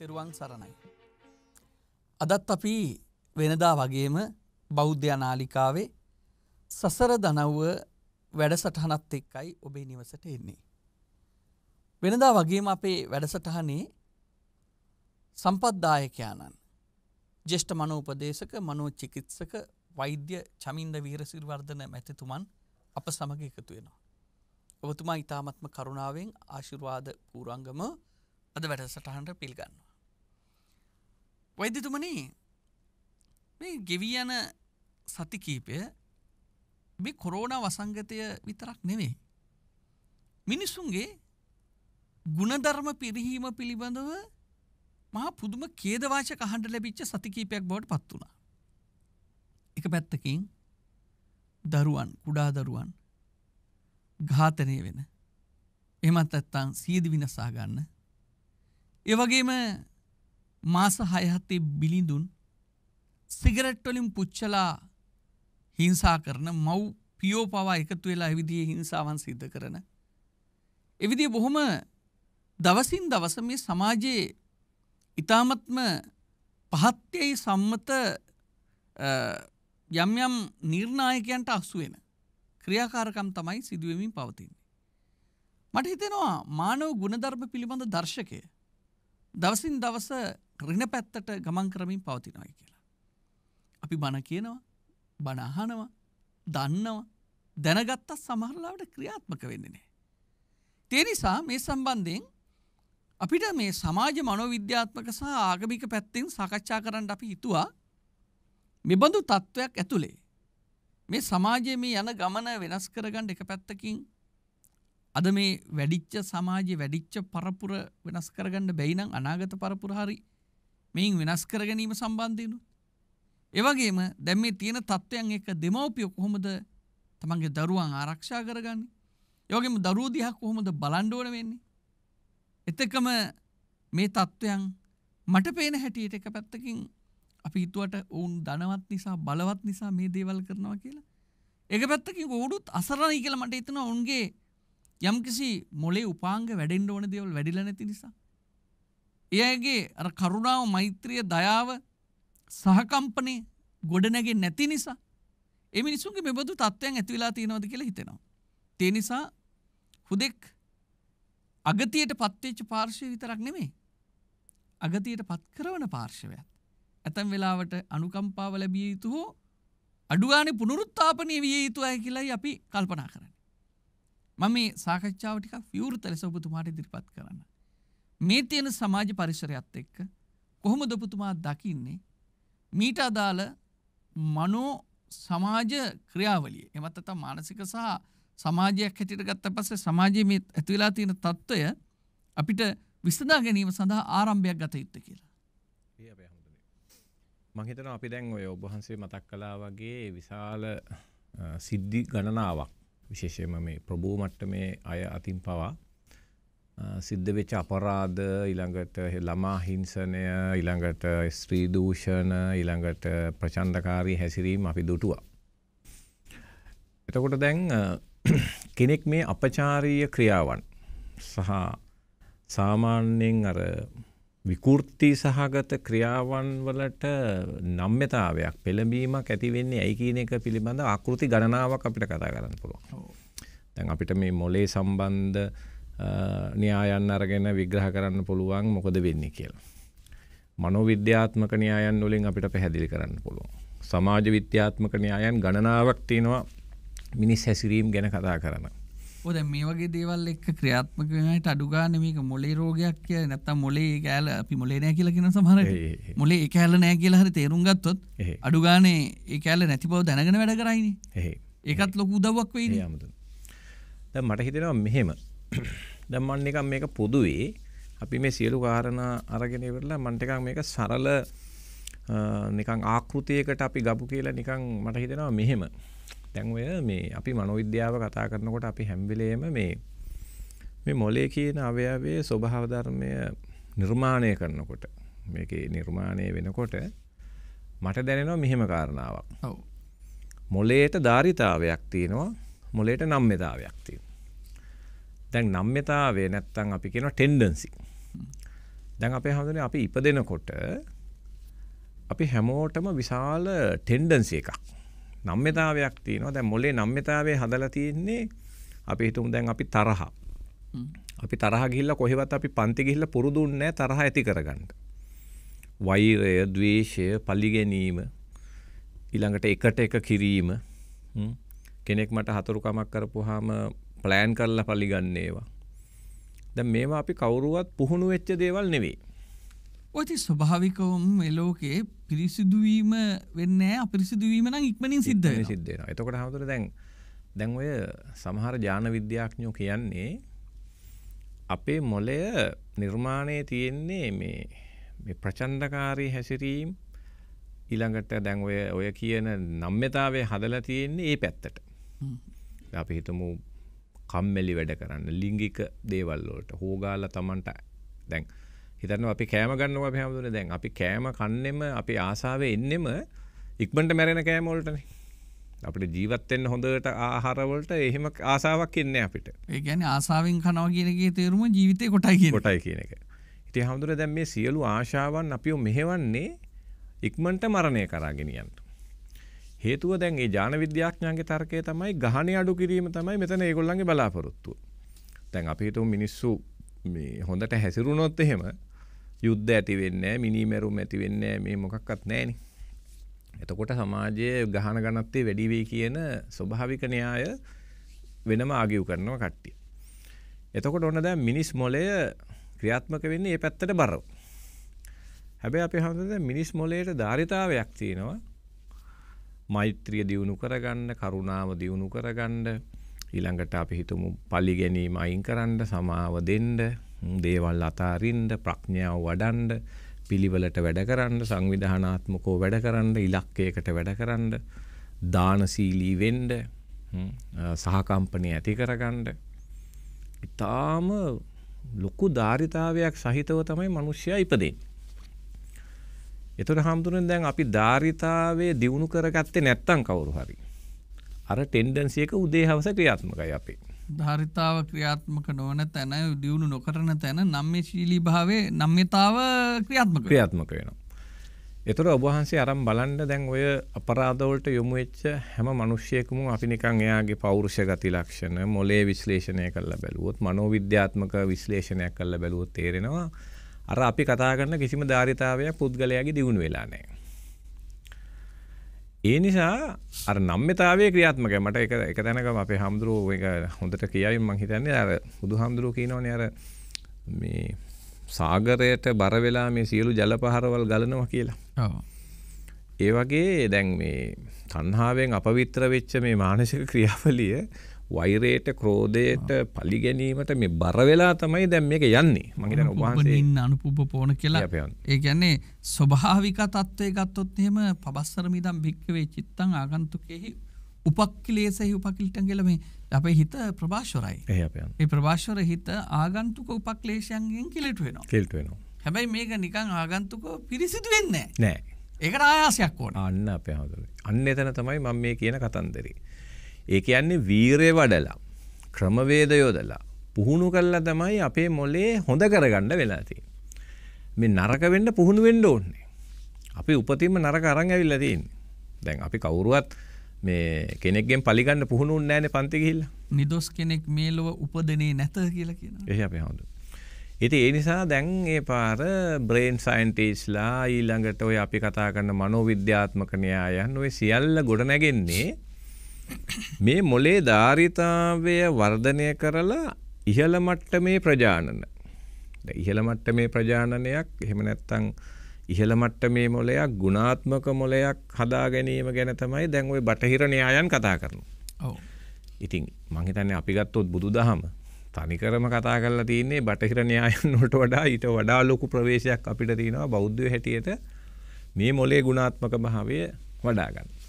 තෙරුවන් සරණයි. අදත් අපි වෙනදා වගේම බෞද්ධ නාලිකාවේ සසර දනව්ව වැඩසටහනත් එක්කයි ඔබේ නිවසට එන්නේ. වෙනදා වගේම අපේ වැඩසටහනේ සම්පද්දායකයාණන් ජෙෂ්ඨ මනෝපදේශක මනෝ චිකිත්සක වෛද්‍ය චමින්ද වීරසිරිවර්ධන මැතිතුමන් අප සමග එකතු වෙනවා. ඔබතුමා ඉතාමත්ම කරුණාවෙන් ආශිර්වාද පූරංගම අද වැඩසටහන්ට පිල්ගන්නවා. වෛද්‍යතුමනේ මේ ගෙවී යන සති කීපය මේ කොරෝණ වසංගතය විතරක් නෙවෙයි. මිනිස්සුන්ගේ ගුණධර්ම පිරිහීම පිළිබඳව මහා පුදුම කේදවාශක අහන්ඩ ලැබිච්ච සතිකීපයක් බවට පත් වුණා. එක පැත්තකින් දරුවන් කුඩා දරුවන් ඝාතනය වෙන එමත් ඇත්තන් සීදි විනසා ගන්න. ඒවගේම මාස 6 බිලිඳුන් සිගරට් වලින් පුච්චලා හිංසා කරන මව් පියෝ පවා එකතු වෙලා එවිදියේ හිංසාවන් සිද්ධ කරන එවිදිය බොහොම දවසින් දවස මේ සමාජයේ ඊ타මත්ම පහත්යයි සම්මත යම් යම් නිර්ණායකයන්ට අහසු වෙන ක්‍රියාකාරකම් තමයි සිදුවෙමින් පවතින්නේ. මට හිතෙනවා මානව ගුණධර්ම පිළිබඳ දර්ශකය දවසින් දවස රින පැත්තට ගමන් කරමින් පවතිනවායි කියලා. අපි බණ කියනවා බණහනවා දන්නවා දැනගත්තත් සමහරලාවට ක්‍රියාත්මක වෙන්නේ නෑ. තේ නිසා මේ සම්බන්ධයෙන් අපිට මේ සමාජ මනෝවිද්‍යාත්මක සහ ආගමික පැත්තෙන් සාකච්ඡා කරන්න අපි හිතුවා මෙබඳු තත්ත්වයක් ඇතුළේ මේ සමාජයේ මේ යන ගමන වෙනස් කරගන්න එක පැත්තකින් අද මේ වැඩිච්ච සමාජයේ වැඩිච්ච පරපුර වෙනස් කරගන්න බැයි නම් අනාගත පරපුර හරි මෙයින් වෙනස් කර ගැනීම සම්බන්ධයනුත්. එවගේම දැම් මේ තියෙන තත්ත්වයන් එක දෙමවපිය කොහොමද තමන්ගේ දරුවන් ආරක්ෂා කරගන්න යෝගෙම දරූදිහක් කොහොමද බලන්ඩෝන වෙන්නේ. එතකම මේ තත්ත්වයන් මට පේන හැටියට එක පැත්තකින් අපි හිතුවට ඔවුන් දනවත් නිසා බලවත් නිසා මේ දේවල් කරනවා කියලා. එක පැත්තකින් ඕඩුත් අසරණයි කියලා මට හිතනවා ඔවුන්ගේ යම්කිසි මොලේ උපාංග වැඩෙන්ඩ ඕන දේවල් වැඩිල නැති නිසා එයගේ කරුණාව මෛත්‍රිය දයාව සහකම්පනය ගොඩනැගේ නැති නිසා එමිනිසුන්ගේ මෙබඳු තත්ත්වයන් ඇතිවෙලා තියෙනවද කියලා හිතෙනවා. තිය නිසා හුදෙක් අගතියට පත්වෙච්ච පාර්ශය විතරක් නෙමේ. අගතියට පත් කරවන පාර්ශවයත්. ඇතැම් වෙලාවට අනුකම්පාව ලැබිය යුතු හෝ අඩුවානේ පුනරුත්තාපනය විය යුතු අය කියලයි අපි කල්පනා කරන්න. මම මේ සාකච්ඡාව ටිකක් විවෘත ලෙස ඔබතුමාට ඉදිරිපත් කරන්න. මේ තියෙන සමාජ පරිසරයත් එක්ක කොහොමද ඔබතුමා දකින්නේ මීට අදාළ මනෝ සමාජ ක්‍රියාවලිය එමත් නැත්නම් මානසික සහ සමාජයක් හැටියට ගත්ත පස්සේ සමාජයේ මේ ඇති වෙලා තියෙන తত্ত্বය අපිට විසඳා ගැනීම සඳහා ආරම්භයක් ගත යුත්තේ කියලා. ඒ අපේ හමුදුනේ. මම හිතනවා අපි දැන් ඔය ඔබ වහන්සේ මතක් කළා වගේ විශාල සිද්ධි ගණනාවක් විශේෂයෙන්ම මේ ප්‍රභූ මට්ටමේ අය අතින් පවා සිද්ධ වෙච්ච අපරාධ ඊළඟට ළමා හිංසනය ඊළඟට ස්ත්‍රී දූෂණ ඊළඟට ප්‍රචණ්ඩකාරී හැසිරීම අපි දුටුවා. එතකොට දැන් කෙනෙක් මේ අපචාරීය ක්‍රියාවන් සහ සාමාන්‍යයෙන් අර විකෘති සහගත ක්‍රියාවන් වලට නම්්‍යතාවයක් පෙළඹීමක් ඇති වෙන්නේ ඇයි කියන එක පිළිබඳ ආකෘති ගණනාවක් අපිට කතා කරන්න පුළුවන්. දැන් අපිට මේ මොලේ සම්බන්ධ න්‍යායන් අරගෙන විග්‍රහ කරන්න පුළුවන් මොකද වෙන්නේ කියලා. මනෝ විද්‍යාත්මක න්‍යායන් වලින් අපිට පැහැදිලි කරන්න පුළුවන්. සමාජ විද්‍යාත්මක න්‍යායන් ගණනාවක් තියෙනවා මිනිස් හැසිරීම් ගැන කතා කරනවා. ඔද මේ වගේ දේවල් එක් ක්‍රියාත්මකනට අඩුගාන මේක මොලේ රෝගයක් කිය නැත්තම් මොලේ කෑල අපි මොලේ නෑ කියලකිෙන සමහර මොලේ එකෑල නෑ කියලා හරි තේරුම්ගත්තොත් අඩුගානේ ඒකෑල නැති බව දැනගෙන වැඩ කරයින ඒකත් ලොකු දවක් වේ යාමතු මට හිතෙනවා මෙහෙම දැන් මම නිකන් මේක පොදුවේ අපි මේ සියලු කාරණා අරගෙන ඉවරලා මම ටිකක් මේක සරල නිකන් ආකෘතියකට අපි ගමු කියලා නිකන් මට හිතෙනවා මෙහෙම. දැන් ඔය මේ අපි මනෝවිද්‍යාව කතා කරනකොට අපි හැම වෙලේම මේ මේ මොලේ කියන අවයවයේ ස්වභාව ධර්මය නිර්මාණය කරනකොට මේකේ නිර්මාණය වෙනකොට මට දැනෙනවා මෙහෙම කාරණාවක්. ඔව්. මොලේට ධාරිතාවයක් තියෙනවා. මොලේට නම්්‍යතාවයක් තියෙනවා. දැන් නම්්‍යතාවේ නැත්තං අපි කියෙන ටෙන්ඩන්සි දැන් අපේ හඳුන අපි ඉප දෙනකොට අපි හැමෝටම විශාල ටෙන්ඩන්සි එකක් නම්්‍යතාවයක් තියනවා දැ මොලේ නම්්‍යතාවේ හදල තියෙන්නේ අපි හිතුම් දැන් අපි තරහ අපි තරහ ගිල්ල කොහෙවත් අපි පන්ති ගිහිල්ල පුරුදුන්නෑ තරහ ඇති කරගන්නට වෛරය දවේශය පල්ලිගැනීම ඉළඟට එකට එක කිරීම කෙනෙක් මට හතුරුකමක් කරපුහාම ප්ලෑන් කරලා පලිගන්නේවා. දැන් මේවා අපි කවුරුවත් පුහුණු වෙච්ච දේවල් නෙවෙයි. ඔති ස්වභාවිකවම මේ ලෝකේ පිරිසිදු වීම වෙන්නේ නැහැ. අපිරිසිදු වීම නම් ඉක්මනින් සිද්ධ වෙනවා. සිද්ධ වෙනවා. එතකොට හැමතැන දැන් දැන් ඔය සමහර ජාන විද්‍යාඥයෝ කියන්නේ අපේ මොළය නිර්මාණයේ තියෙන්නේ මේ මේ ප්‍රචණ්ඩකාරී හැසිරීම් ඊළඟට දැන් ඔය ඔය කියන නම්්‍යතාවය හදලා තියෙන්නේ ඒ පැත්තට. අපි හිතමු කම්මැලි වැඩ කරන්න ලිංගික දේවල්ලෝට හෝගාල තමන්ට දැන් හිතන්න අපි කෑම ගන්නවා අපි හැමදෙන දැන් අපි කෑම කන්නෙම අපි ආසාවෙ එන්නෙම ඉක්මනට මැරෙන කෑම වලටනේ අපිට ජීවත් වෙන්න හොඳට ආහාර වලට එහෙම ආසාවක් ඉන්නේ අපිට ඒ කියන්නේ ආසාවෙන් කනවා කියන එකේ තේරුම ජීවිතේ කොටයි කියන කොටයි කියන එක ඉතින් හැමදෙන දැන් මේ සියලු ආශාවන් අපිව මෙහෙවන්නේ ඉක්මනට මරණය කරා ගෙනියන්න හේතුව දැන් ඒ ජාන විද්‍යාඥයන්ගේ තර්කය තමයි ගහණේ අඩු කිරීම තමයි මෙතන ඒගොල්ලන්ගේ බලාපොරොත්තුව. දැන් අපි හිතමු මිනිස්සු මේ හොඳට හැසිරුණොත් එහෙම යුද්ධ ඇති වෙන්නේ නැහැ, මිනිමෙරුම් ඇති වෙන්නේ නැහැ, මේ මොකක්වත් නැහැනේ. එතකොට සමාජයේ ගහන ගණත්තේ වැඩි වෙයි කියන ස්වභාවික න්‍යාය වෙනම ආගිව් කරනවා කට්ටිය. එතකොට ඔන්න දැන් මිනිස් මොලය ක්‍රියාත්මක වෙන්නේ මේ පැත්තට බරව. හැබැයි අපි හඳුනන මිනිස් මොලේට ධාරිතාවයක් තියෙනවා. මෛත්‍රිය දියුණු කරගන්න කරුණාව දියුණු කරගන්න ඊළඟට අපි හිතමු පලි ගැනීම අයින් කරන්න සමාව දෙන්න දේවල් අතාරින්ද ප්‍රඥාව වඩන්ඩ පිළිවලට වැඩ කරන්න සංවිධානාත්මකෝ වැඩ කරන්න ඉලක්කයකට වැඩ කරන්න දානසීලී වෙන්ඩ සහකම්පනය ඇති කරගන්න ඉතාම ලොකු ධාරිතාවයක් සහිතව තමයි මනුෂ්‍ය ඉපදෙන් එතකොට හම්දුරෙන් දැන් අපි ධාරිතාවේ දියුණු කරගත්තේ නැත්තම් කවුරු හරි අර ටෙන්ඩන්සි එක උදේ හවස ක්‍රියාත්මකයි අපේ ධාරිතාව ක්‍රියාත්මක නොවන තැන දියුණු නොකරන තැන නම්ම ශීලී භාවේ නම්්‍යතාව ක්‍රියාත්මක ක්‍රියාත්මක වෙනවා එතකොට ඔබ වහන්සේ අරන් බලන්න දැන් ඔය අපරාධවලට යොමු වෙච්ච හැම මිනිසියෙකම අපි නිකන් එයාගේ පෞරුෂ ගති ලක්ෂණ මොලේ විශ්ලේෂණය කරලා බැලුවොත් මනෝවිද්‍යාත්මක විශ්ලේෂණයක් කරලා බැලුවොත් තේරෙනවා අර අපි කතා කරන කිසිම ධාරිතාවයක් පුද්ගලයාගේ දියුණු වෙලා නැහැ. ඒ නිසා අර නම්්‍යතාවයේ ක්‍රියාත්මකයි මට එක එක තැනකම අපේ හාමුදුරුවෝ ඒක හොඳට කියයි මම හිතන්නේ අර බුදු හාමුදුරුවෝ කියනෝනේ අර මේ සාගරයට බර වෙලා මේ සියලු ජලපහරවල් ගලනවා කියලා. ඔව්. ඒ වගේ දැන් මේ තණ්හාවෙන් අපවිත්‍ර වෙච්ච මේ මානසික ක්‍රියාවලිය වෛරයට ක්‍රෝධයට පලි ගැනීමට මේ බරවෙලා තමයි දැම් මේක යන්නේ මගේ ඔබහන්සේ අනුපුප පෝන කියලා ඒ ගැන්නේ ස්වභාවික තත්ත්වය ගත්තොත් එහෙම පබස්සරමිදම් භික්කවේ චිත්තං ආගන්තුකෙහි උපක්කිලේසෙහි උපකිල්ටන් කියල මේ අපේ හිත ප්‍රභාශවරයි ඒ ප්‍රභාශවර හිත ආගන්තුක උපක්ලේෂයන්ගෙන් කිලිට වෙන කිල්ට වෙන හැබැයි මේක නිකං ආගන්තුක පිරිසිදු වෙන්න නෑ ඒකට ආයාසයක් ඕන අන්න අපේ හඳුර අන්න එතන තමයි මම මේ කියන කතන්දරේ ඒ කියන්නේ වීරය වඩලා ක්‍රමවේද යොදලා පුහුණු කළා තමයි අපේ මොලේ හොඳ කරගන්න වෙලා තියෙන්නේ. මේ නරක වෙන්න පුහුණු වෙන්න ඕනේ. අපි උපතින්ම නරක අරන් ඇවිල්ලා තියෙන්නේ. දැන් අපි කවුරුවත් මේ කෙනෙක්ගෙන් පලිගන්න පුහුණුන් නෑන පන්ති ගිහිල්ලා. නිදොස් කෙනෙක් මේ ලොව උපදිනේ නැත කියලා කියනවා. එහේ අපේ හඳුන්. ඉතින් ඒ නිසා දැන් ඒ පාර බ්‍රේන් සයන්ටිස්ලා ඊළඟට ඔය අපි කතා කරන මනෝවිද්‍යාත්මක න්‍යායන් ඔය සියල්ල ගොඩනැගෙන්නේ මේ මොලේ ධාරිතාවය වර්ධනය කරලා ඉහළ මට්ටමේ ප්‍රජානන. ඉහළ මට්ටමේ ප්‍රජානනයක් එහෙම නැත්නම් ඉහළ මට්ටමේ මොලයක් ගුණාත්මක මොලයක් හදා ගැනීම ගැන තමයි දැන් ওই බටහිර න්‍යායන් කතා කරන්නේ. ඔව්. ඉතින් මං හිතන්නේ අපි ගත්තොත් බුදුදහම තනිකරම කතා කරලා තියන්නේ බටහිර න්‍යායන් වලට වඩා ඊට වඩා ලොකු ප්‍රවේශයක් අපිට තියෙනවා බෞද්ධය හැටියට මේ මොලේ ගුණාත්මක භාවය වඩා ගන්න.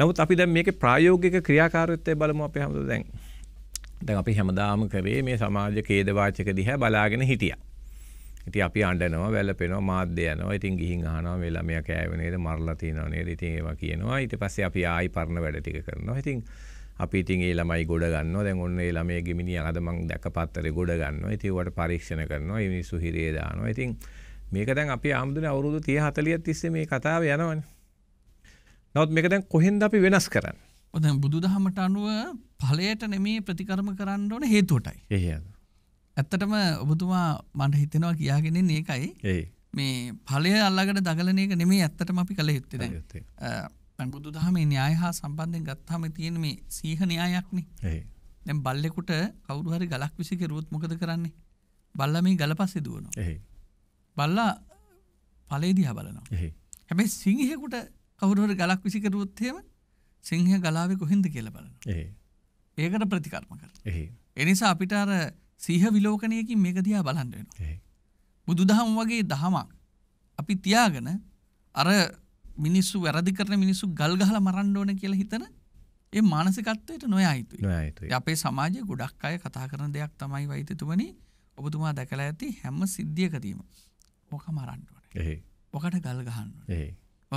නමුත් අපි දැන් මේකේ ප්‍රායෝගික ක්‍රියාකාරීත්වය බලමු අපි හැමෝම දැන්. දැන් අපි හැමදාම කරේ මේ සමාජ ඛේදවාචක දිහා බලාගෙන හිටියා. ඉතින් අපි අඬනවා වැළපෙනවා මාධ්‍ය යනවා ඉතින් ගිහින් අහනවා මේ ළමයා කෑවේ නේද මරලා තියනවා නේද ඉතින් ඒවා කියනවා ඊට පස්සේ අපි ආයි පරණ වැඩ ටික කරනවා ඉතින් අපි ඉතින් ඒ ළමයි ගොඩ ගන්නවා දැන් ඔන්න ඒ ළමයේ ගිමිනිය අද මං දැක්ක පත්තරේ ගොඩ ගන්නවා ඉතින් ඒවට පරීක්ෂණ කරනවා ඒ මිනිස්සු හිරේ දානවා ඉතින් මේක දැන් අපි ආම්දුනේ අවුරුදු 30 40 තිස්සේ මේ කතාව යනවනේ නොත් මේක දැන් කොහෙන්ද අපි වෙනස් කරන්න ඔදැන් බුදුදහමට අනුව පලයට නෙමේ ප්‍රතිකරම කරන්න ඕන හේතුවටයි එහ ඇත්තටම ඔබතුමා මට හිතෙනවා කියාගෙනෙන් ඒකයි ඒ මේ පලය අල්ලකට දගලනයක නෙමේ ඇත්තටම අපි කළ යුත්තෙන බුදු දහමේ න්‍යාය හා සම්බන්ධයෙන් ගත්හම තියෙන මේ සීහ න්‍යායක්නේ දැම් බල්ලෙකුට කවරුහරි ගලක් විසික රුත් මොකද කරන්නේ බල්ල මේ ගල පස්සෙ දුවනවා බල්ලා පලේදිහ බලනවා හැබැයි සිංහෙකුට කවුරුහට ගලක් විසිකරුවොත්හෙම සිංහ ගලාවෙ කොහින්ද කියල බලන ඒකට ප්‍රතිකර්ම කර එනිසා අපිටාර සීහ විලෝකනයකින් මේක දයා බලන්ඩෙන බුදුදහම් වගේ දහමක් අපි තියාගෙන අර මිනිස්සු වැරදි කරන මිනිස්සු ගල්ගහල මරණ්ඩෝන කියලා හිතන ඒ මානසිකත්වයට නොය අයිතු අපේ සමාජය ගොඩක් අය කතා කරන දෙයක් තමයි වෛතතුමනි ඔබතුමා දැකලා ඇති හැම සිද්ධියකදීම ඕක මරණ්ඩුවන ඔකට ගල්ගහන්න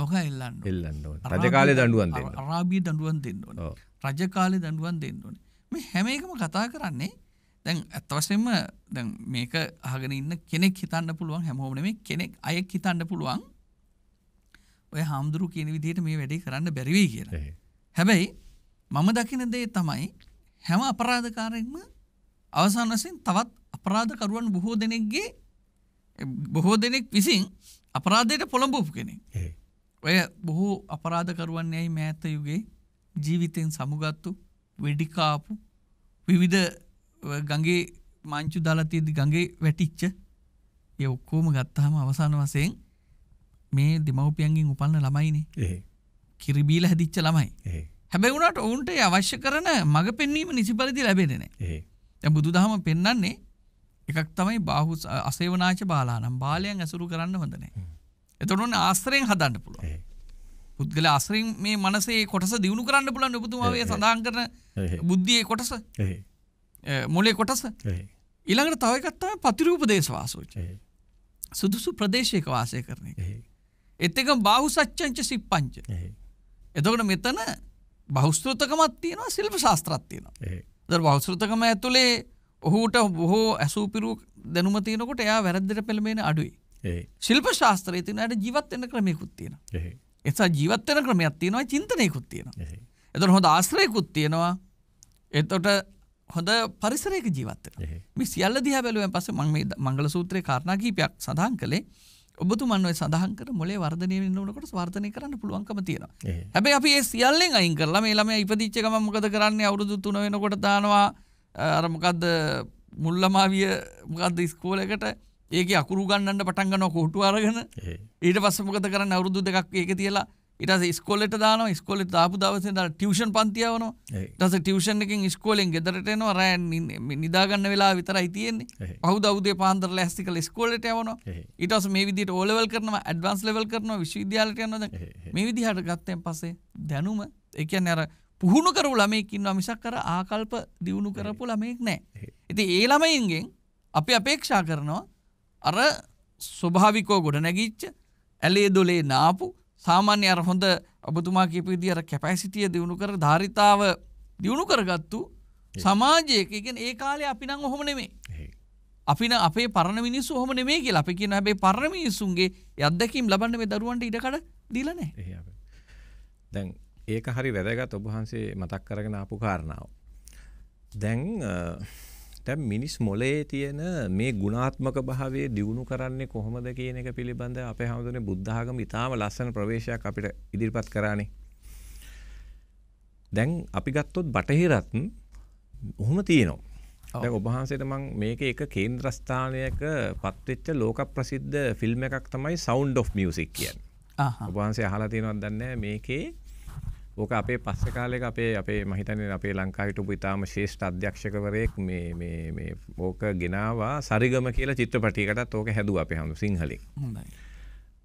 ඕක එල්ලන්න එල්ලන්න රජකාලය දඩුවන් දෙන්න රාබී දඩුවන් දෙන්න ඕන රජකාලය දඩුවන් දෙන්න ඕන මේ හැමේකම කතා කරන්නේ දැන් ඇත්තවසෙන්ම දැන් මේක අහගෙන ඉන්න කෙනෙක් හිතන්න පුළුවන් හැමෝම මේ කෙනෙක් අයෙක් හිතන්න පුළුවන් ඔය හාමුදුරු කියන විදිහට මේ වැඩේ කරන්න බැරිවී කියලා හැබැයි මම දකින දේ තමයි හැම අපරාධකාරයෙක්ම අවසාන වශයෙන් තවත් අපරාධකරුවන් බොහෝ දෙනෙක්ගේ බොහෝ දෙනෙක් විසින් අපරාධයට පොළඹපු කෙනෙක් ඔය බොහෝ අපරාධකරුවන් යැයි මෑත යුගේ ජීවිතයෙන් සමුගත්තු වෙඩිකාපු විවිධ ගගේ මංචු දලතියදි ගගේ වැටිච්ච ය ඔක්කෝම ගත්තාම අවසාන වසයෙන් මේ දෙමවපියන්ගින් උපන්න ළමයිනේ කිරිබීල හැදිච්ච ළමයි හැබැවුණට ඔවුන්ට අවශ්‍ය කරන මඟ පෙන්වීම නිසිපලදි ලැබෙනෙන බුදු දහම පෙන්න්නන්නේ එකක් තමයි බාහු අසේවනාච බාලානම් බාලයන් ඇසුරු කරන්න හොඳනෑ එතොටන ආස්ත්‍රයෙන් හදන්න පුළුව පුද්ගල අස්රෙන් මේ මනසේ කොටස දියුණු කරන්න පුලන් උපතුමාවේ සඳහන් කරන බුද්ධියයේ කොටස මොලේ කොටස ඉළඟට තවකත්තා පතිරූප දේශවාසෝචය සුදුසු ප්‍රදේශයක වාසය කරන එක එත්තක බාහු සච්චංච සිප්පංච එතකට මෙතන බෞස්ත්‍රෘතකමත් තියෙනවා සිල්ප ශාස්ත්‍රත්තියනවා ද බෞස්ෘතකම ඇතුළේ ඔහුට බොහෝ ඇසූපිරු දැනුමතියනකොට එයා වැරද්දර පෙළමෙන අඩුයි ශිල්ප ශාස්ත්‍රය තිනයට ජීවත්වෙන ක්‍රමයකුත් තියෙන එසා ජීවත්වෙන ක්‍රමයක් තියෙනවා චින්තනයකුත් තියෙනවා එතට හොඳ ආශ්‍රයකුත් තියෙනවා එතොට හොඳ පරිසරයක ජීවත්ත මි සියල්ල දිහ බැලුවෙන් පස මං මංගල සූත්‍රය කාරණා කීපයක් සඳහන් කළේ ඔබතුමන්ව සඳහන්කට මොලේ වර්ධනය වන්නකට වර්ධනය කරන්න පුළුවන්කම තියෙන හැබැ අපි ඒ සියල්ලෙන් අයින් කරලා මේ ළම ඉපදිච්චකම මොකද කරන්නේ අවුරුදු තුන වෙනකොට දානවා අරමකක්ද මුල්ලමාවිය මොකක්ද ස්කෝලකට ඒක අකුරු ගන්නට පටන් ගන්නවා කොහටු අරගෙන ඊට පස්සේ මොකද කරන්නේ අවුරුදු දෙකක් ඒක තියලා ඊට පස්සේ ඉස්කෝලේට දානවා ඉස්කෝලේට දාපු දවසේ දාලා ටියුෂන් පන්ති යවනවා ඊට පස්සේ ටියුෂන් එකෙන් ඉස්කෝලෙන් ගෙදරට එනවා රෑ නිදා ගන්න වෙලාව විතරයි තියෙන්නේ පහුදා උදේ පාන්දර ලෑස්ති කරලා ඉස්කෝලේට යවනවා ඊට පස්සේ මේ විදිහට ඕ ලෙවල් කරනවා ඇඩ්වාන්ස් ලෙවල් කරනවා විශ්වවිද්‍යාලයට යනවා දැන් මේ විදිහට ගත්තෙන් පස්සේ දැනුම ඒ කියන්නේ අර පුහුණු කරපු ළමයෙක් ඉන්නවා මිසක් අර ආකල්ප දියුණු කරපු ළමයෙක් නැහැ ඉතින් ඒ ළමයින්ගෙන් අපි අපේක්ෂා කරනවා අර ස්වභාවිකෝ ගොඩනැගිච්ච ඇලේ දොලේ නාපු සාමාන්‍ය අර හොඳ ඔබතුමා කියපු විදිහට අර කැපැසිටිය දිනු කර ධාරිතාව දිනු කරගත්තු සමාජයක කියන්නේ ඒ කාලේ අපි නම් ඔහොම නෙමෙයි. අපින අපේ පරණ මිනිස්සු ඔහොම නෙමෙයි කියලා අපි කියන හැබැයි පරණ මිනිස්සුන්ගේ අත්දැකීම් ලබන්න මේ දරුවන්ට ඉඩකඩ දීලා නැහැ. දැන් ඒක හරි වැදගත් ඔබ වහන්සේ මතක් කරගෙන ආපු කාරණාව. දැන් දැන් මිනිස් මොලේ තියෙන මේ ගුණාත්මක භාවය දියුණු කරන්නේ කොහොමද කියන එක පිළිබඳ අපේ හැමදෙනේ බුද්ධ ආගම ඉතාම ලස්සන ප්‍රවේශයක් අපිට ඉදිරිපත් කරානේ. දැන් අපි ගත්තොත් බටහිරත් උහුම තියෙනවා. දැන් ඔබ වහන්සේට මම මේකේ එක කේන්ද්‍රස්ථානයක පත්වෙච්ච ලෝක ප්‍රසිද්ධ ෆිල්ම් එකක් තමයි Sound of Music කියන්නේ. ඔබ වහන්සේ අහලා තියෙනවද දන්නේ නැහැ මේකේ ඕක අපේ පස්ස කාලෙක අපේ අපේ මහිතන්නේ අපේ ලංකාවට ඉතාම ශේෂ්ඨ අධ්‍යක්ෂකවරයෙක් මේ මේ මේ ඕක ගෙනාවා සරිගම කියලා චිත්‍රපටියකටත් ඕක හැදුවා අපේ හඳු සිංහලෙන්. හොඳයි.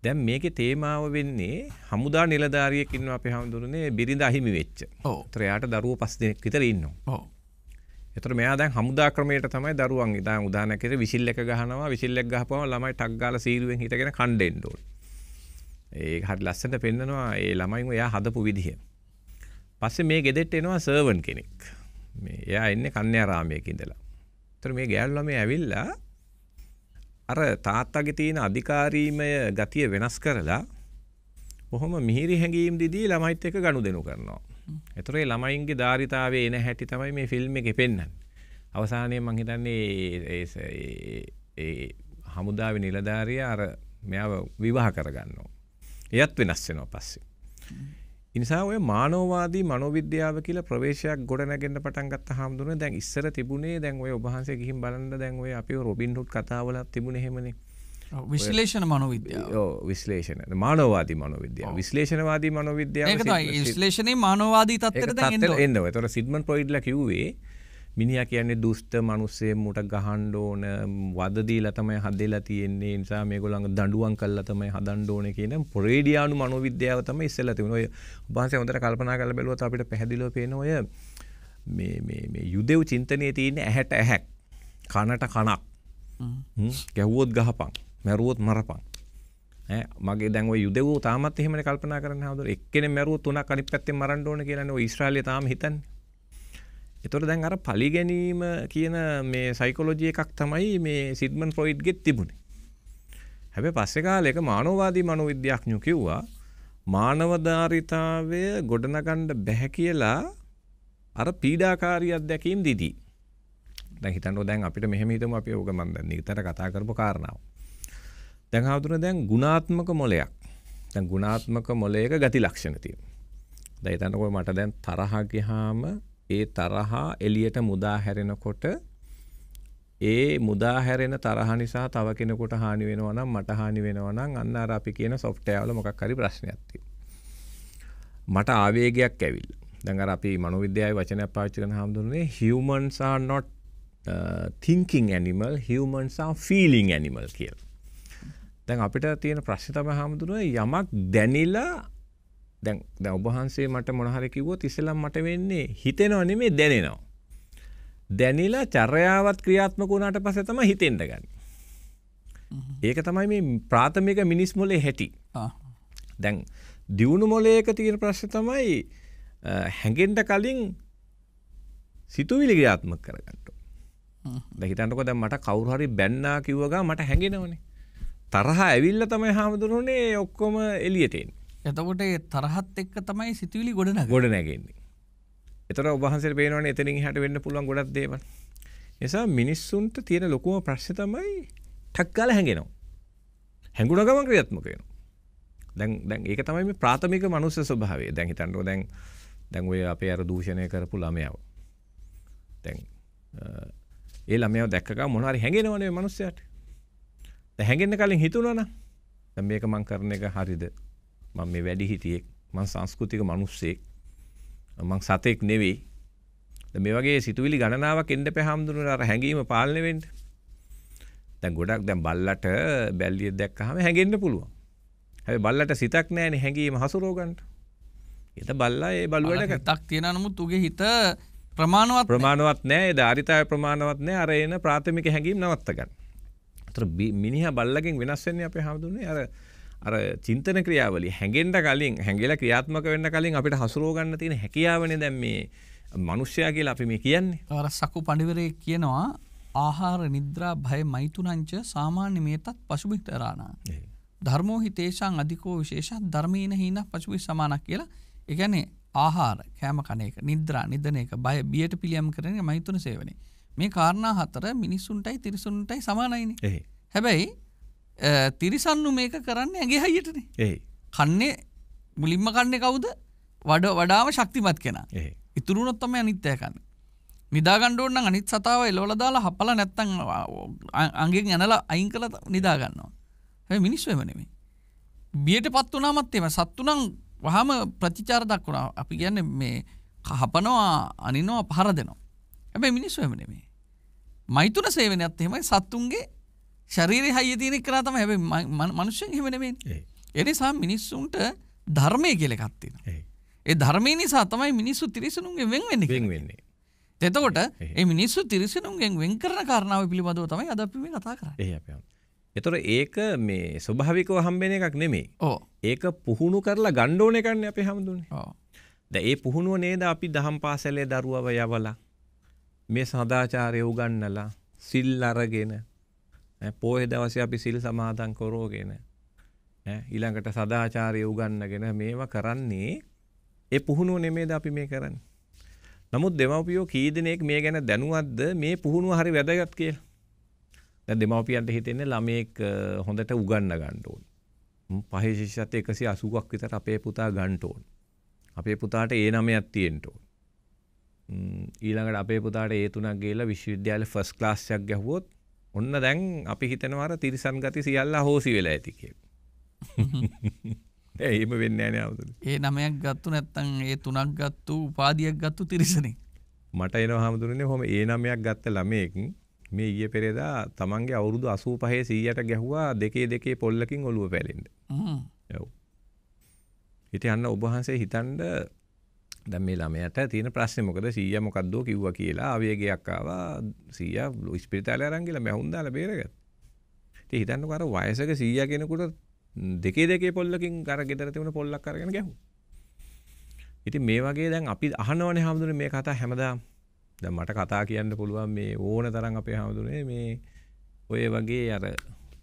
දැන් මේකේ තේමාව වෙන්නේ හමුදා නිලධාරියෙක් ඉන්නවා අපේ හඳුනේ බිරිඳ අහිමි වෙච්ච. ඔව්. ඒතර යාට දරුවෝ 5 දෙනෙක් විතර ඉන්නවා. ඔව්. එතකොට මෙයා දැන් හමුදා ක්‍රමයට තමයි දරුවන් ඉතින් උදාහරණයක් විදිහට විසිල් එක ගහනවා විසිල් එක ගහපුවම ළමයි ටක් ගාලා සීරුවෙන් හිටගෙන කණ්ඩෙන්න ඕනේ. ඒක හරි ලස්සනට පෙන්නනවා ඒ ළමයින් එයා හදපු විදිහ. පස්සේ මේ ගෙදෙට්ට එනවා සර්වන් කෙනෙක්. මේ එයා ඉන්නේ කන්‍යාරාමයක ඉඳලා. ඒතර මේ ගෑනු ළමයා ඇවිල්ලා අර තාත්තගේ තියෙන අධිකාරීමය ගතිය වෙනස් කරලා බොහොම මිහිරි හැඟීම් දිදී ළමයිත් එක්ක ගනුදෙනු කරනවා. ඒතර ඒ ළමයින්ගේ ධාරිතාවයේ එන හැටි තමයි මේ ෆිල්ම් එකේ පෙන්වන්නේ. අවසානයේ මම හිතන්නේ ඒ හමුදාවේ නිලධාරියා අර මෙයාව විවාහ කරගන්නවා. එයත් වෙනස් වෙනවා පස්සේ. ඉනිසා ඔය මානවවාදී මනෝවිද්‍යාව කියලා ප්‍රවේශයක් ගොඩනැගෙන්න පටන් ගත්ත හාමුදුරනේ දැන් ඉස්සර තිබුණේ දැන් ඔය ඔබ වහන්සේ ගිහින් බලන්න දැන් ඔය අපි රොබින් හුඩ් කතාවලත් තිබුණේ එහෙමනේ විශ්ලේෂණ මනොවිද්‍යාව විශ්ලේෂණ මානවාදී මනොවිද්‍යාව විශ්ලේෂණවාදී මනොවිද්‍යාව විශ්ලේෂණේ මානවාදී තත්ත්වයට දැන් එන්න ඔය. එතකොට සිග්මන්ඩ් ෆ්‍රොයිඩ්ලා කිව්වේ මිනිහා කියන්නේ දුෂ්ට මිනිස්සේ මුට ගහන්න ඕන වද දීලා තමයි හදලා තියෙන්නේ. ඒ නිසා මේගොල්ලන්ගේ දඬුවම් කළා තමයි හදන්න ඕනේ කියන පොරේඩියානු මනෝවිද්‍යාව තමයි ඉස්සෙල්ලා තිබුණේ. ඔය ඔබanse හොඳට කල්පනා කරලා බැලුවොත් අපිට පැහැදිලිව පේන ඔය මේ මේ මේ යුදෙව් චින්තනයේ තියෙන ඇහැට ඇහැක් කනට කනක් ගැහුවොත් ගහපන් මැරුවොත් මරපන් මගේ දැන් ඔය යුදෙවෝ තාමත් එහෙමනේ කල්පනා කරන්න හවුදර එක්කෙනෙක් මැරුවොත් තුනක් අනිත් පැත්තෙන් මරන්න ඕන කියලානේ ඔය ඊශ්‍රායලයේ තාම හිතන්නේ එතොට දැන් අර පලි ගැනීම කියන මේ සයිකෝලෝජිය එකක් තමයි මේ සිද්මන් ෆ්‍රොයිඩ් ගෙත් තිබුණේ හැබැ පස්සෙ කාලෙක මානවවාදී මනුවිද්‍යාඥු කිව්වා මානවධාරිතාවය ගොඩනගණ්ඩ බැහැ කියලා අර පීඩාකාරී අත්දැකීම් දිදී. දැන් හිතන්නෝ දැන් අපිට මෙහෙම හිතමු අපි ඕක මම දැන් නිතර කතා කරපු කාරණාව. දැන් හවුදුන දැන් ගුණාත්මක මොලයක්. දැන් ගුණාත්මක මොලයක ගති ලක්ෂණ තියෙනවා. දැන් හිතන්නකෝ මට දැන් තරහ ගියාම ඒ තරහා එළියට මුදා හැරෙනකොට ඒ මුදා හැරෙන තරහ නිසා තව කෙනෙකුට හානි වෙනවා නම් මට හානි වෙනවා නම් අන්න අර අපි කියන software වල මොකක් හරි ප්‍රශ්නයක් තියෙනවා මට ආවේගයක් ඇවිල්ලා දැන් අර අපි මනෝවිද්‍යාවේ වචනයක් පාවිච්චි කරන හැමදෙන්නේ humans are not uh, thinking animal humans are feeling animal කියලා දැන් අපිට තියෙන ප්‍රශ්නේ තමයි හැමදෙන්නේ යමක් දැනිලා දැන් දැන් ඔබ වහන්සේ මට මොන හරි කිව්වොත් ඉස්සෙල්ලම මට වෙන්නේ හිතෙනව නෙමෙයි දැනෙනවා. දැනිලා චර්යාවත් ක්‍රියාත්මක වුණාට පස්සේ තමයි හිතෙන්න ගන්න. ඒක තමයි මේ ප්‍රාථමික මිනිස් මොලේ හැටි. දැන් දියුණු මොලේක තියෙන ප්‍රශ්නේ තමයි හැඟෙන්න කලින් සිතුවිලි ක්‍රියාත්මක කරගන්න. දැහිතන්නකො දැන් මට කවුරු හරි බැන්නා කිව්ව ගා මට හැඟෙනවනේ. තරහ ඇවිල්ලා තමයි හාමුදුරුවනේ ඔක්කොම එළියට එන්නේ. එතකොට තරහත් එක්ක තමයි සිතුවිලි ගොඩන ගොඩ නැගෙන්නේ එතර ඔබහන්සේ පේනවන එතරින් හට වෙන්න පුළුවන් ගොඩක් දේව නිසා මිනිස්සුන්ට තියෙන ලොකුම ප්‍රශ්්‍ය තමයි ටක්කාල හැඟෙනවා හැඟුණ ගමන් ක්‍රියත්මකයන දැන් දැන් ඒක තමයි මේ ප්‍රාථමික මනුස්ස ස්වභාවය දැන් හිතන්නෝ දැන් දැන් ඔය අපේ අර දූෂණය කරපු ළමයාව දැන් ඒ ළමයාව දැක්කක මොනවාරි හැඟෙනවනේ මනුස්සයාට දැන් හැඟෙන්න කලින් හිතුණා නම් දැන් මේක මං කරන එක හරිද මම මේ වැඩි හිටියෙක් මං සංස්කෘතික මනුස්සෙක් මං සතෙක් නෙවෙයි මේ වගේ සිතුවිලි ගණනාවක් එන්න පැහැම්දුනට අර හැඟීම පාලනය වෙන්න දැන් ගොඩක් දැන් බල්ලට බැල්ලිය දැක්කහම හැඟෙන්න පුළුවන් හැබැයි බල්ලට සිතක් නැහැනේ හැඟීම හසුරව ගන්නට ඒත බල්ලා ඒ බලුවට හිතක් තියෙනවා නමුත් උගේ හිත ප්‍රමාණවත් ප්‍රමාණවත් නැහැ ඒ ධාරිතාවේ ප්‍රමාණවත් නැහැ අර එන ප්‍රාථමික හැඟීම් නවත්ත ගන්න. අතර මිනිහා බල්ලගෙන් වෙනස් වෙන්නේ අපේ හැමදුනේ අර අර චින්තන ක්‍රියාවලිය හැඟෙන්න කලින් හැඟිලා ක්‍රියාත්මක වෙන්න කලින් අපිට හසුරුව ගන්න තියෙන හැකියාවනේ දැන් මේ මිනිස්සයා කියලා අපි මේ කියන්නේ. අර සකු පඬිවරේ කියනවා ආහාර නිද්‍රා භය මෛතුනංච සාමාන්‍ය මේතත් පසුබිතරාණා. ධර්මෝ හිතේෂං අධිකෝ විශේෂත් ධර්මීන හීන පසුබි සමානක් කියලා. ඒ කියන්නේ ආහාර කෑම කන එක නිද්‍රා නිදන එක බය බියට පිළියම් කරන එක මෛතුන සේවනේ. මේ කාරණා හතර මිනිසුන්ටයි තිරිසුන්ටයි සමානයිනේ. හැබැයි තිරිසන්නු මේක කරන්න ඇගේ හයියටන ඒ කන්නේ මුලින්ම කන්නේ කවුද වඩ වඩාම ශක්තිමත් කෙන ඉතුරුණොත්තම අනිත්තයකන්න නිදාගණ්ඩෝන්න අනිත් සතාව එලොල දාලා හපල නැත්තං අගෙන් ඇනලා අයින් කළ නිදාගන්නවා හැ මිනිස්වමනෙමේ බියට පත් වනාමත්තේම සත්තුනම් වහම ප්‍රතිචාර දක්වුණා අපි කියන්න මේ කහපනවා අනිනවා පහර දෙනවා හැබැ මිනිස්වමනෙමේ මෛතුන සේවනයක්ත් එහෙමයි සත්තුන්ගේ ශරීර හය තියන කරා තම හැබ මනුෂ්‍යෙන් හෙමනවෙන් එනිසා මිනිස්සුන්ට ධර්මය කෙලෙකත්තින ඒ ධර්මය නිසා තමයි මිනිස්සු තිරිසනුන්ගේ වෙන් වෙන්න වෙන්නේ තෙතකොට ඒ මිනිස්සු තිරිසනුන්ගෙන් වෙන් කරන කාරණාව පිළිබඳව තමයි අද අපි මේ කතා කරන්නේ එතොර ඒක මේ ස්වභාවිකව හම්බෙන එකක් නෙමේ ඕ ඒක පුහුණු කරලා ගණ්ඩෝන එකන්න අපේ හමුදුන්නේ ද ඒ පුහුණුව නේද අපි දහම් පාසලේ දරුවව යවලා මේ සදාචාරය උගන්නලා සිල් අරගෙන පෝහෙ දවස අපි සිල් සමාදන් කරෝගෙන ඊළඟට සදාචාරය උගන්නගෙන මේවා කරන්නේ ඒ පුහුණුව නෙමේද අපි මේ කරන්නේ. නමුත් දෙමව්පියෝ කී දෙනෙක් මේ ගැන දැනුවත්ද මේ පුහුණුව හරි වැදගත් කියලා. දැන් දෙමව්පියන්ට හිතෙන්නේ ළමයෙක් හොඳට උගන්න ගන්න ඕන. පහේ ශිෂ්‍යත්ව 180ක් විතර අපේ පුතා ගන්න ඕන. අපේ පුතාට ඒ නමයක් තියෙන්න ඕන. ඊළඟට අපේ පුතාට ඒ තුනක් ගේලා විශ්වවිද්‍යාලේ ෆස්ට් ක්ලාස් එකක් ගැහුවොත් ඔන්න දැන් අපි හිතනවාර තිරිසන් ගති සියල්ල හෝසි වෙලා ඇතිකේ. ඒම වෙන්න න ඒ නමයක් ගත්තු නැත්තන් ඒ තුනක් ගත්තු උපාදියක් ගත්තු තිරිසනේ මට එන හමුදුරන්නේ හොම ඒ නමයක් ගත්ත ළමයකින් මේ ඊය පෙරේදා තමන්ගේ අවුරුදු අසූ පහේ සීයට ගැහුවා දෙකේ දෙකේ පොල්ලකින් ඔලුව පැලෙන්ට ඉට අන්න ඔබහන්සේ හිතන්ඩ දැන් මේ ළමයට තියෙන ප්‍රශ්නේ මොකද සීයා මොකද්ද කිව්වා කියලා ආවේගයක් ආවා සීයා ඉස්පිරිතාලේ අරන් ගිහලා මැහුම් දාලා බේරගත්තා. ඉතින් හිතන්නකෝ අර වයසක සීයා කෙනෙකුට දෙකේ දෙකේ පොල්ලකින් අර ගෙදර තිබුණ පොල්ලක් අරගෙන ගැහුවා. ඉතින් මේ වගේ දැන් අපි අහනවනේ හැමදෙම මේ කතා හැමදාම දැන් මට කතා කියන්න පුළුවන් මේ ඕන තරම් අපේ හැමදෙම මේ ඔය වගේ අර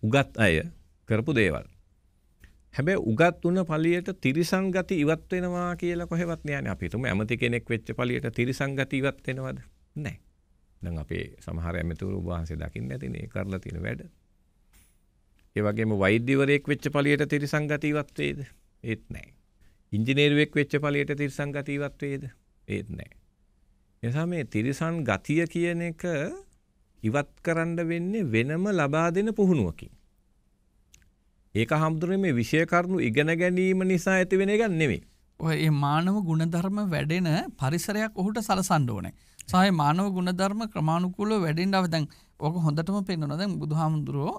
උගත් අය කරපු දේවල්. හැබැයි උගත් උන පලියට තිරිසන් ගති ඉවත් වෙනවා කියලා කොහෙවත් නෑනේ අපි හිතමු ඇමති කෙනෙක් වෙච්ච පලියට තිරිසන් ගති ඉවත් වෙනවද නෑ දැන් අපේ සමහර ඇමතිවරු වහන්සේ දකින්න ඇතිනේ ඒ කරලා තියෙන වැඩ ඒ වගේම වෛද්‍යවරයෙක් වෙච්ච පලියට තිරිසන් ගති ඉවත් වේද ඒත් නෑ ඉංජිනේරුවෙක් වෙච්ච පලියට තිරිසන් ගති ඉවත් වේද ඒත් නෑ නිසා මේ තිරිසන් ගතිය කියන එක ඉවත් කරන්න වෙන්නේ වෙනම ලබා දෙන පුහුණුවකින් ඒක හම්දුනේ මේ විෂය කරුණු ඉගෙන ගැනීම නිසා ඇතිවෙන එකක් නෙමෙයි. ඔය ඒ මානව ගුණධර්ම වැඩෙන පරිසරයක් ඔහුට සලසන්න ඕනේ. සාහේ මානව ගුණධර්ම ක්‍රමානුකූලව වැඩෙන්න දැන් ඕක හොඳටම පේනවා. දැන් බුදුහාමුදුරෝ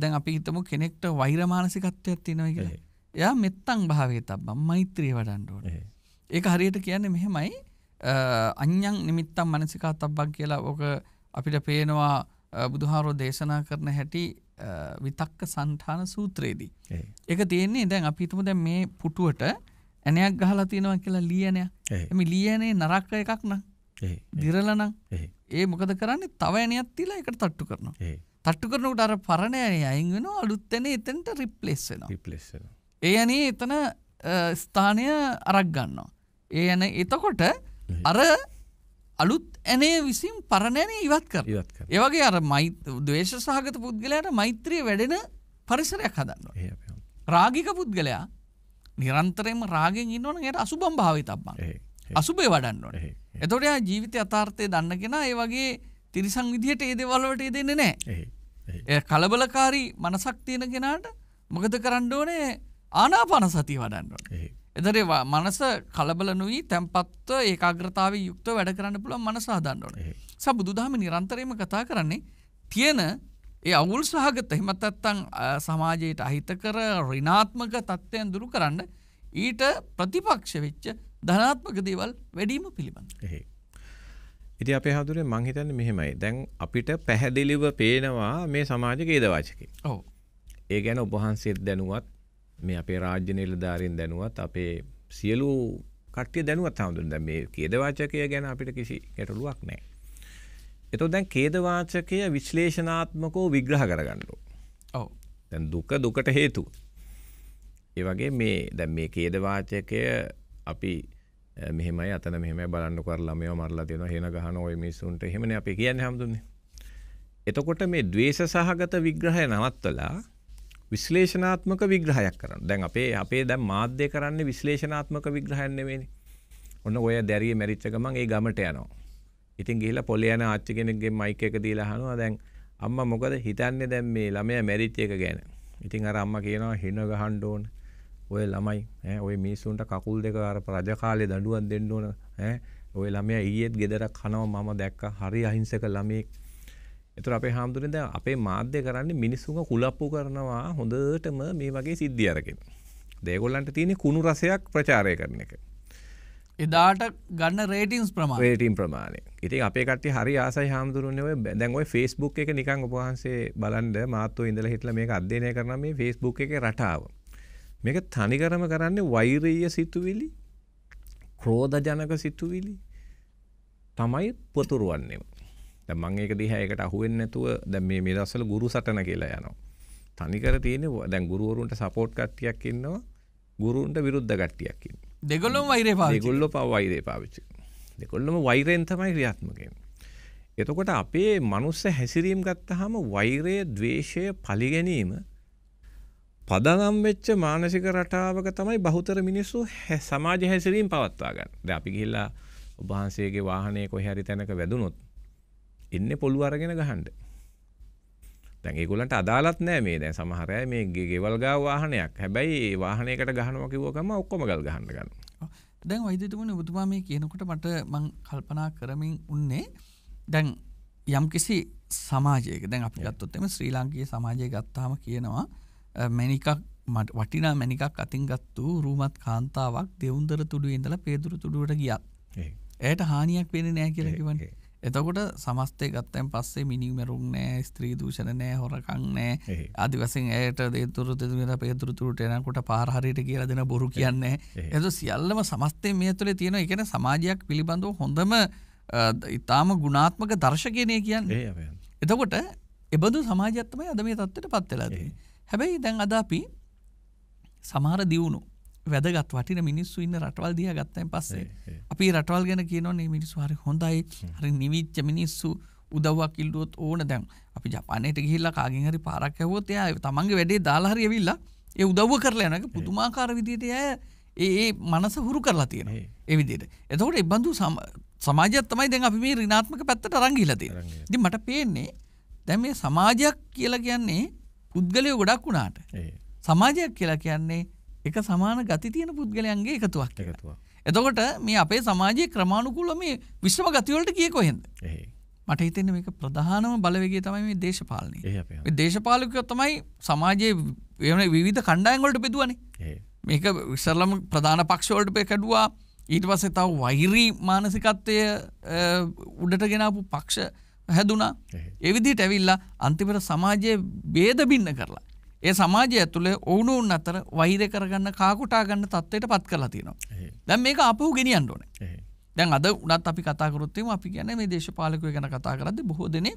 දැන් අපි හිතමු කෙනෙක්ට වෛර මානසිකත්වයක් තියෙනවා කියලා. එයා මෙත්තං භාවයේ තබ්බම් මෛත්‍රිය වඩන්න ඕනේ. ඒක හරියට කියන්නේ මෙහෙමයි අඤ්ඤං නිමිත්තං මනසිකා තබ්බම් කියලා ඕක අපිට පේනවා බුදුහාරෝ දේශනා කරන හැටි විතක්ක සංඨාන සූත්‍රයේදී. ඒක තියෙන්නේ දැන් අපි හිතමු දැන් මේ පුටුවට ඇණයක් ගහලා තියෙනවා කියලා ලියනයක්. මේ ලියනේ නරක එකක් නං. දිරලා නං. ඒ මොකද කරන්නේ? තව ඇණයක් තියලා ඒකට තට්ටු කරනවා. තට්ටු කරනකොට අර පරණ ඇණේ අයින් වෙනවා අලුත් ඇණේ එතනට රිප්ලේස් වෙනවා. රිප්ලේස් වෙනවා. ඒ ඇණේ එතන ස්ථානය අරක් ගන්නවා. ඒ ඇණ එතකොට අර අලුත් ඇනේ විසින් පරණෑනේ ඉවත් කර ඉවත් ඒවගේ අර මයි දේශ සහගත පුද්ගලයට මෛත්‍රය වැඩෙන පරිසරයක් හදන්න රාගික පුද්ගලයා නිරන්තරයම රාගෙන් ඉන්නවන යට අසුබම් භාවිත තබ්බා අසුබේ වඩන්න ඕන එතොටයා ජීවිත අතාර්ථය දන්න කෙන ඒ වගේ තිරිසං විදිහට ඒදවල්ලට දෙන්න නෑ කලබලකාරී මනසක් තියෙන කෙනාට මොකද කරන්න ඕනේ ආනාපන සති වඩන්න එදරේ මනස කලබල නුයි තැන්පත්ව ඒ අග්‍රතාව යුක්ත වැඩ කරන්න පුළ මනස හදන්නවන සබුදුදහම නිරන්තරයම කතා කරන්නේ තියෙන ඒ අවුල් සහගත හිමත් ඇත්තං සමාජයට අහිතකර රිනාත්මක තත්ත්වයන් දුරු කරන්න ඊට ප්‍රතිපක්ෂ වෙච්ච ධනාත්මක දේවල් වැඩීම පිළිබඳ. ඉති අපේ හදුරේ මංහිතන්න මෙහෙමයි දැන් අපිට පැහැදිලිව පේනවා මේ සමාජ ගේදවාචක ඒ ගැන ඔබහන්සේත් දැනුවත් මේ අපේ රාජ්‍ය නිලධාරීන් දැනුවත් අපේ සියලු කට්ටිය දැනුවත් හඳුන් දැන් මේ ඛේදවාචකය ගැන අපිට කිසි ගැටලුවක් නැහැ. එතකොට දැන් ඛේදවාචකය විශ්ලේෂණාත්මකව විග්‍රහ කරගන්න ඕන. දැන් දුක දුකට හේතුව. ඒ වගේ මේ දැන් මේ ඛේදවාචකය අපි මෙහෙමයි අතන මෙහෙමයි බලන්න කරලා මේව මරලා දෙනවා හේන ගහන ওই මිනිසුන්ට එහෙමනේ අපි කියන්නේ හැමදුන්නේ. එතකොට මේ द्वේෂ සහගත විග්‍රහය නවත්තලා විශ්ලේෂනාත්මක විග්‍රහයක් කරන්න දැන් අපේ අපේ දැම් මාධ්‍ය කරන්නේ විශ්ලේෂනාත්මක විග්‍රහයන්නෙවෙනි ඔන්න ඔය දැරිය මැරිච්චකමන් ඒ ගමට යනවා ඉතින් ගිහිල පොලියන ආච්චි කෙනෙක්ගේ මයික එක දීලා අහනවා දැන් අම්මා මොකද හිතන්නේ දැන් මේ ළමයා මැරිච්ච එක ගැන ඉතින් අර අම්මා කියනවා හින ගහන්න ඕන ඔය ළමයි ඈ ඔය මිනිසුන්ට කකුල් දෙක අර රජ කාලේ දඬුවම් දෙන්න ඕන ඈ ඔය ළමයා ඊයේත් ගෙදර කනවා මම දැක්කා හරි අහිංසක ළමෙක් එතකොට අපේ හාමුදුරනේ දැන් අපේ මාධ්‍ය කරන්නේ මිනිස්සුන්ව කුලප්පු කරනවා හොඳටම මේ වගේ සිද්ධි අරගෙන. ඒගොල්ලන්ට තියෙන්නේ කුණු රසයක් ප්‍රචාරය කරන එක. එදාට ගන්න රේටින්ස් ප්‍රමාණය. රේටින් ප්‍රමාණය. ඉතින් අපේ කට්ටිය හරි ආසයි හාමුදුරනේ ඔය දැන් ඔය Facebook එක නිකන් ඔබ වහන්සේ බලන්න මාත්තු ඉඳලා හිටලා මේක අධ්‍යයනය කරනවා මේ Facebook එකේ රටාව. මේක තනිකරම කරන්නේ වෛරීය සිතුවිලි, ක්‍රෝධජනක සිතුවිලි තමයි පතුරවන්නේ. දැන් මම ඒක දිහා ඒකට අහු වෙන්නේ නැතුව දැන් මේ මේ දවස්වල ගුරු සටන කියලා යනවා. තනිකර තියෙන්නේ දැන් ගුරුවරුන්ට සපෝට් කට්ටියක් ඉන්නවා. ගුරුන්ට විරුද්ධ කට්ටියක් ඉන්නවා. දෙගොල්ලොම වෛරේ පාවිච්චි. දෙගොල්ලෝ පව වෛරේ පාවිච්චි. දෙගොල්ලොම වෛරෙන් තමයි ක්‍රියාත්මක එතකොට අපේ මනුස්ස හැසිරීම් ගත්තාම වෛරය, ద్వේෂය, පලි ගැනීම පදනම් වෙච්ච මානසික රටාවක තමයි බහුතර මිනිස්සු සමාජ හැසිරීම් පවත්වා ගන්න. දැන් අපි ගිහිල්ලා ඔබ වහන්සේගේ වාහනේ කොහේ හරි තැනක වැදුනොත් එන්නේ පොළු අරගෙන ගහන්න. දැන් ඒගොල්ලන්ට අදාළත් නෑ මේ දැන් සමහර අය මේ ගෙවල් ගාව වාහනයක්. හැබැයි ඒ වාහනයකට ගහනවා කිව්ව ගම ඔක්කොම ගල් ගහන්න ගන්නවා. දැන් වෛද්‍යතුමනි ඔබතුමා මේ කියනකොට මට මං කල්පනා කරමින් උන්නේ දැන් යම්කිසි සමාජයක දැන් අපි ගත්තොත් එමේ ශ්‍රී ලාංකීය සමාජය ගත්තාම කියනවා මැනිකක් මට වටිනා මැනිකක් අතින් ගත්තු රූමත් කාන්තාවක් දෙවුන්දර තුඩුවේ ඉඳලා පේදුරු තුඩුවට ගියත්. ඒට හානියක් වෙන්නේ නෑ කියලා කිව්වනේ. එතකොට සමස්තය ගත්තයන් පස්සේ මිනිමරුම් නෑ ස්ත්‍රී දූෂණ නෑ හොරකං නෑ අධිවසින් ඇයට දේතුර දෙදුනට පේතුරතුරට එනකොට පාරහරිට කියලා දෙන බොරු කියන්න ඇද සියල්ලම සමස්තය මේ තුළේ තියෙන එකන සමාජයක් පිළිබඳව හොඳම ඉතාම ගුණාත්මක දර්ශකනය කියන්න එතකොට එබඳු සමාජත්තමයි අද මේ තත්වට පත්වෙලාදී හැබැයි දැන් අදාපි සමහර දියුණු වැදගත් වටින මිනිස්සු ඉන්න රටවල් දිහ ගත්තයෙන් පස්සේ අපි රටවල් ගැන කියනවන්නේ මිනිස්සු හරි හොඳයි හරි නිවිච්ච මිනිස්සු උදව්වක් ඉල්ලුවොත් ඕන දැම් අපි ජපානයට ගිහිල්ලා කාගෙන් හරි පාරක් ඇවොත් එයා තමන්ගේ වැඩේ දාලාහරි ඇවිල්ලා ඒ උදව්ව කරලා යනක පුදුමාකාර විදියට ඇය ඒ මනස හුරු කරලා තියෙන එවිදියට එතකොට එබඳු සමාජත් තමයි දැන් අපි මේ රිනාත්මක පැත්තට රංගිලතිය දි මට පේන්නේ දැ මේ සමාජයක් කියලා කියන්නේ පුද්ගලයෝ ගොඩක් වුණාට සමාජයක් කියලා කියන්නේ එක සමාන ගති තියෙන පුද්ගලයන්ගේ එකතුවක් එකතුවා. එතකොට මේ අපේ සමාජයේ ක්‍රමාණුකූල මේ විශ්ව ගතිවලට කිය කොහෙන්ද. මට හිතෙන මේ ප්‍රධානම බලවගේ තමයි මේ දේශපාලනය දේශපාලකයෝ තමයි සමාජයේ එන විධ කණ්ඩායන්ගොලට පෙදුවනේ මේක විසරලම ප්‍රධාන පක්ෂවලට පේ කැඩුවා ඊට පස්සේ තව වෛරී මානසිකත්වය උඩට ගෙනපු පක්ෂ හැදුනා එවිදිට ඇවිල්ලා අන්තිපට සමාජයේ බේදබින්න කරලා ඒ සමාජය ඇතුළේ ඕවුනුන් අතර වෛර කරගන්න කාකොටා ගන්න තත්වයට පත් කලා තියෙනවා දැන් මේක අපහු ගෙනියන්න ඕනේ දැන් අද උනත් අපි කතාකරොත්තම අපි ගැන මේ දේශපාලකය ගැන කතා කරද බොහෝ දෙන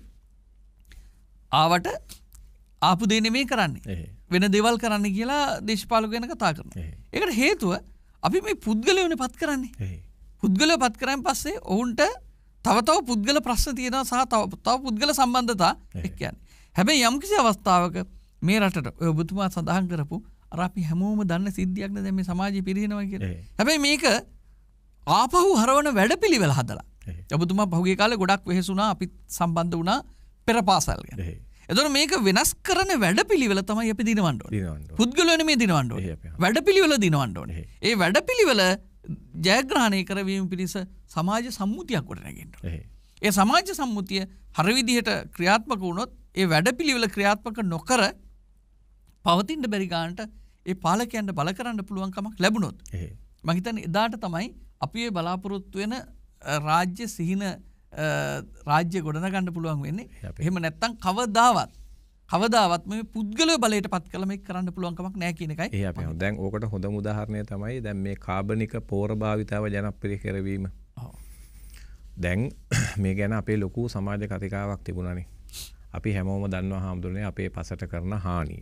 ආවට ආපු දෙන මේ කරන්නේ වෙන දෙවල් කරන්න කියලා දේශපාලක ගැන කතා කරන එකට හේතුව අපි මේ පුද්ගල වන පත් කරන්නේ පුද්ගල පත් කරයන් පස්සේ ඔවුන්ට තවතව පුද්ගල ප්‍රශ්න තියෙන සහ තව පුද්ගල සම්බන්ධතා එක්කයන් හැබැයි යම්කිසි අවස්ථාවක මේ රටට ඔය බුතුමා සඳහන් කරපු අර අපි හැමෝම දන්න සිද්ධියක්ද දැන් මේ සමාජය පිරිනනවා කියලා. හැබැයි මේක ආපහු හරවන වැඩපිළිවෙල හදලා. ඔබතුමා පහුගිය කාලේ ගොඩක් වෙහෙසුණා අපි සම්බන්ධ වුණා පෙර පාසල් ගැන. එතකොට මේක වෙනස් කරන වැඩපිළිවෙල තමයි අපි දිනවන්න ඕනේ. පුද්ගලයන් මේ දිනවන්න ඕනේ. වැඩපිළිවෙල දිනවන්න ඕනේ. ඒ වැඩපිළිවෙල ජයග්‍රහණය කරවීම පිණිස සමාජ සම්මුතියක් ගොඩනැගෙන්න. ඒ සමාජ සම්මුතිය හරවිදිහට ක්‍රියාත්මක වුණොත් ඒ වැඩපිළිවෙල ක්‍රියාත්මක නොකර පවතින්ට බැරිගාන්ට ඒ පාලකයන්ට බල කරන්න පුළුවන්කමක් ලැබුණොත්. මහිතන් එදාට තමයි අපි බලාපොරොත්තු වෙන රාජ්‍ය සිහින රාජ්‍ය ගොඩනගන්න පුළුවන් වෙන්නේ එහෙම නැත්තං කවදාවත් කවදාවත් මේ පුද්ගල බලයට පත් කළම කරන්න පුළුවන්කමක් නෑ කියනකයි ඒ දැන් ඕකට හොඳ මුදාහරණය තමයි දැන් මේ කාබනික පෝර භාවිතාව ජනප්‍රි කරවීම දැන් මේ ගැන අපේ ලොකු සමාජ කතිකාවක් තිබුණනේ අපි හැමෝම දන්නවා හාමුදුරනේ අපේ පසට කරන හානි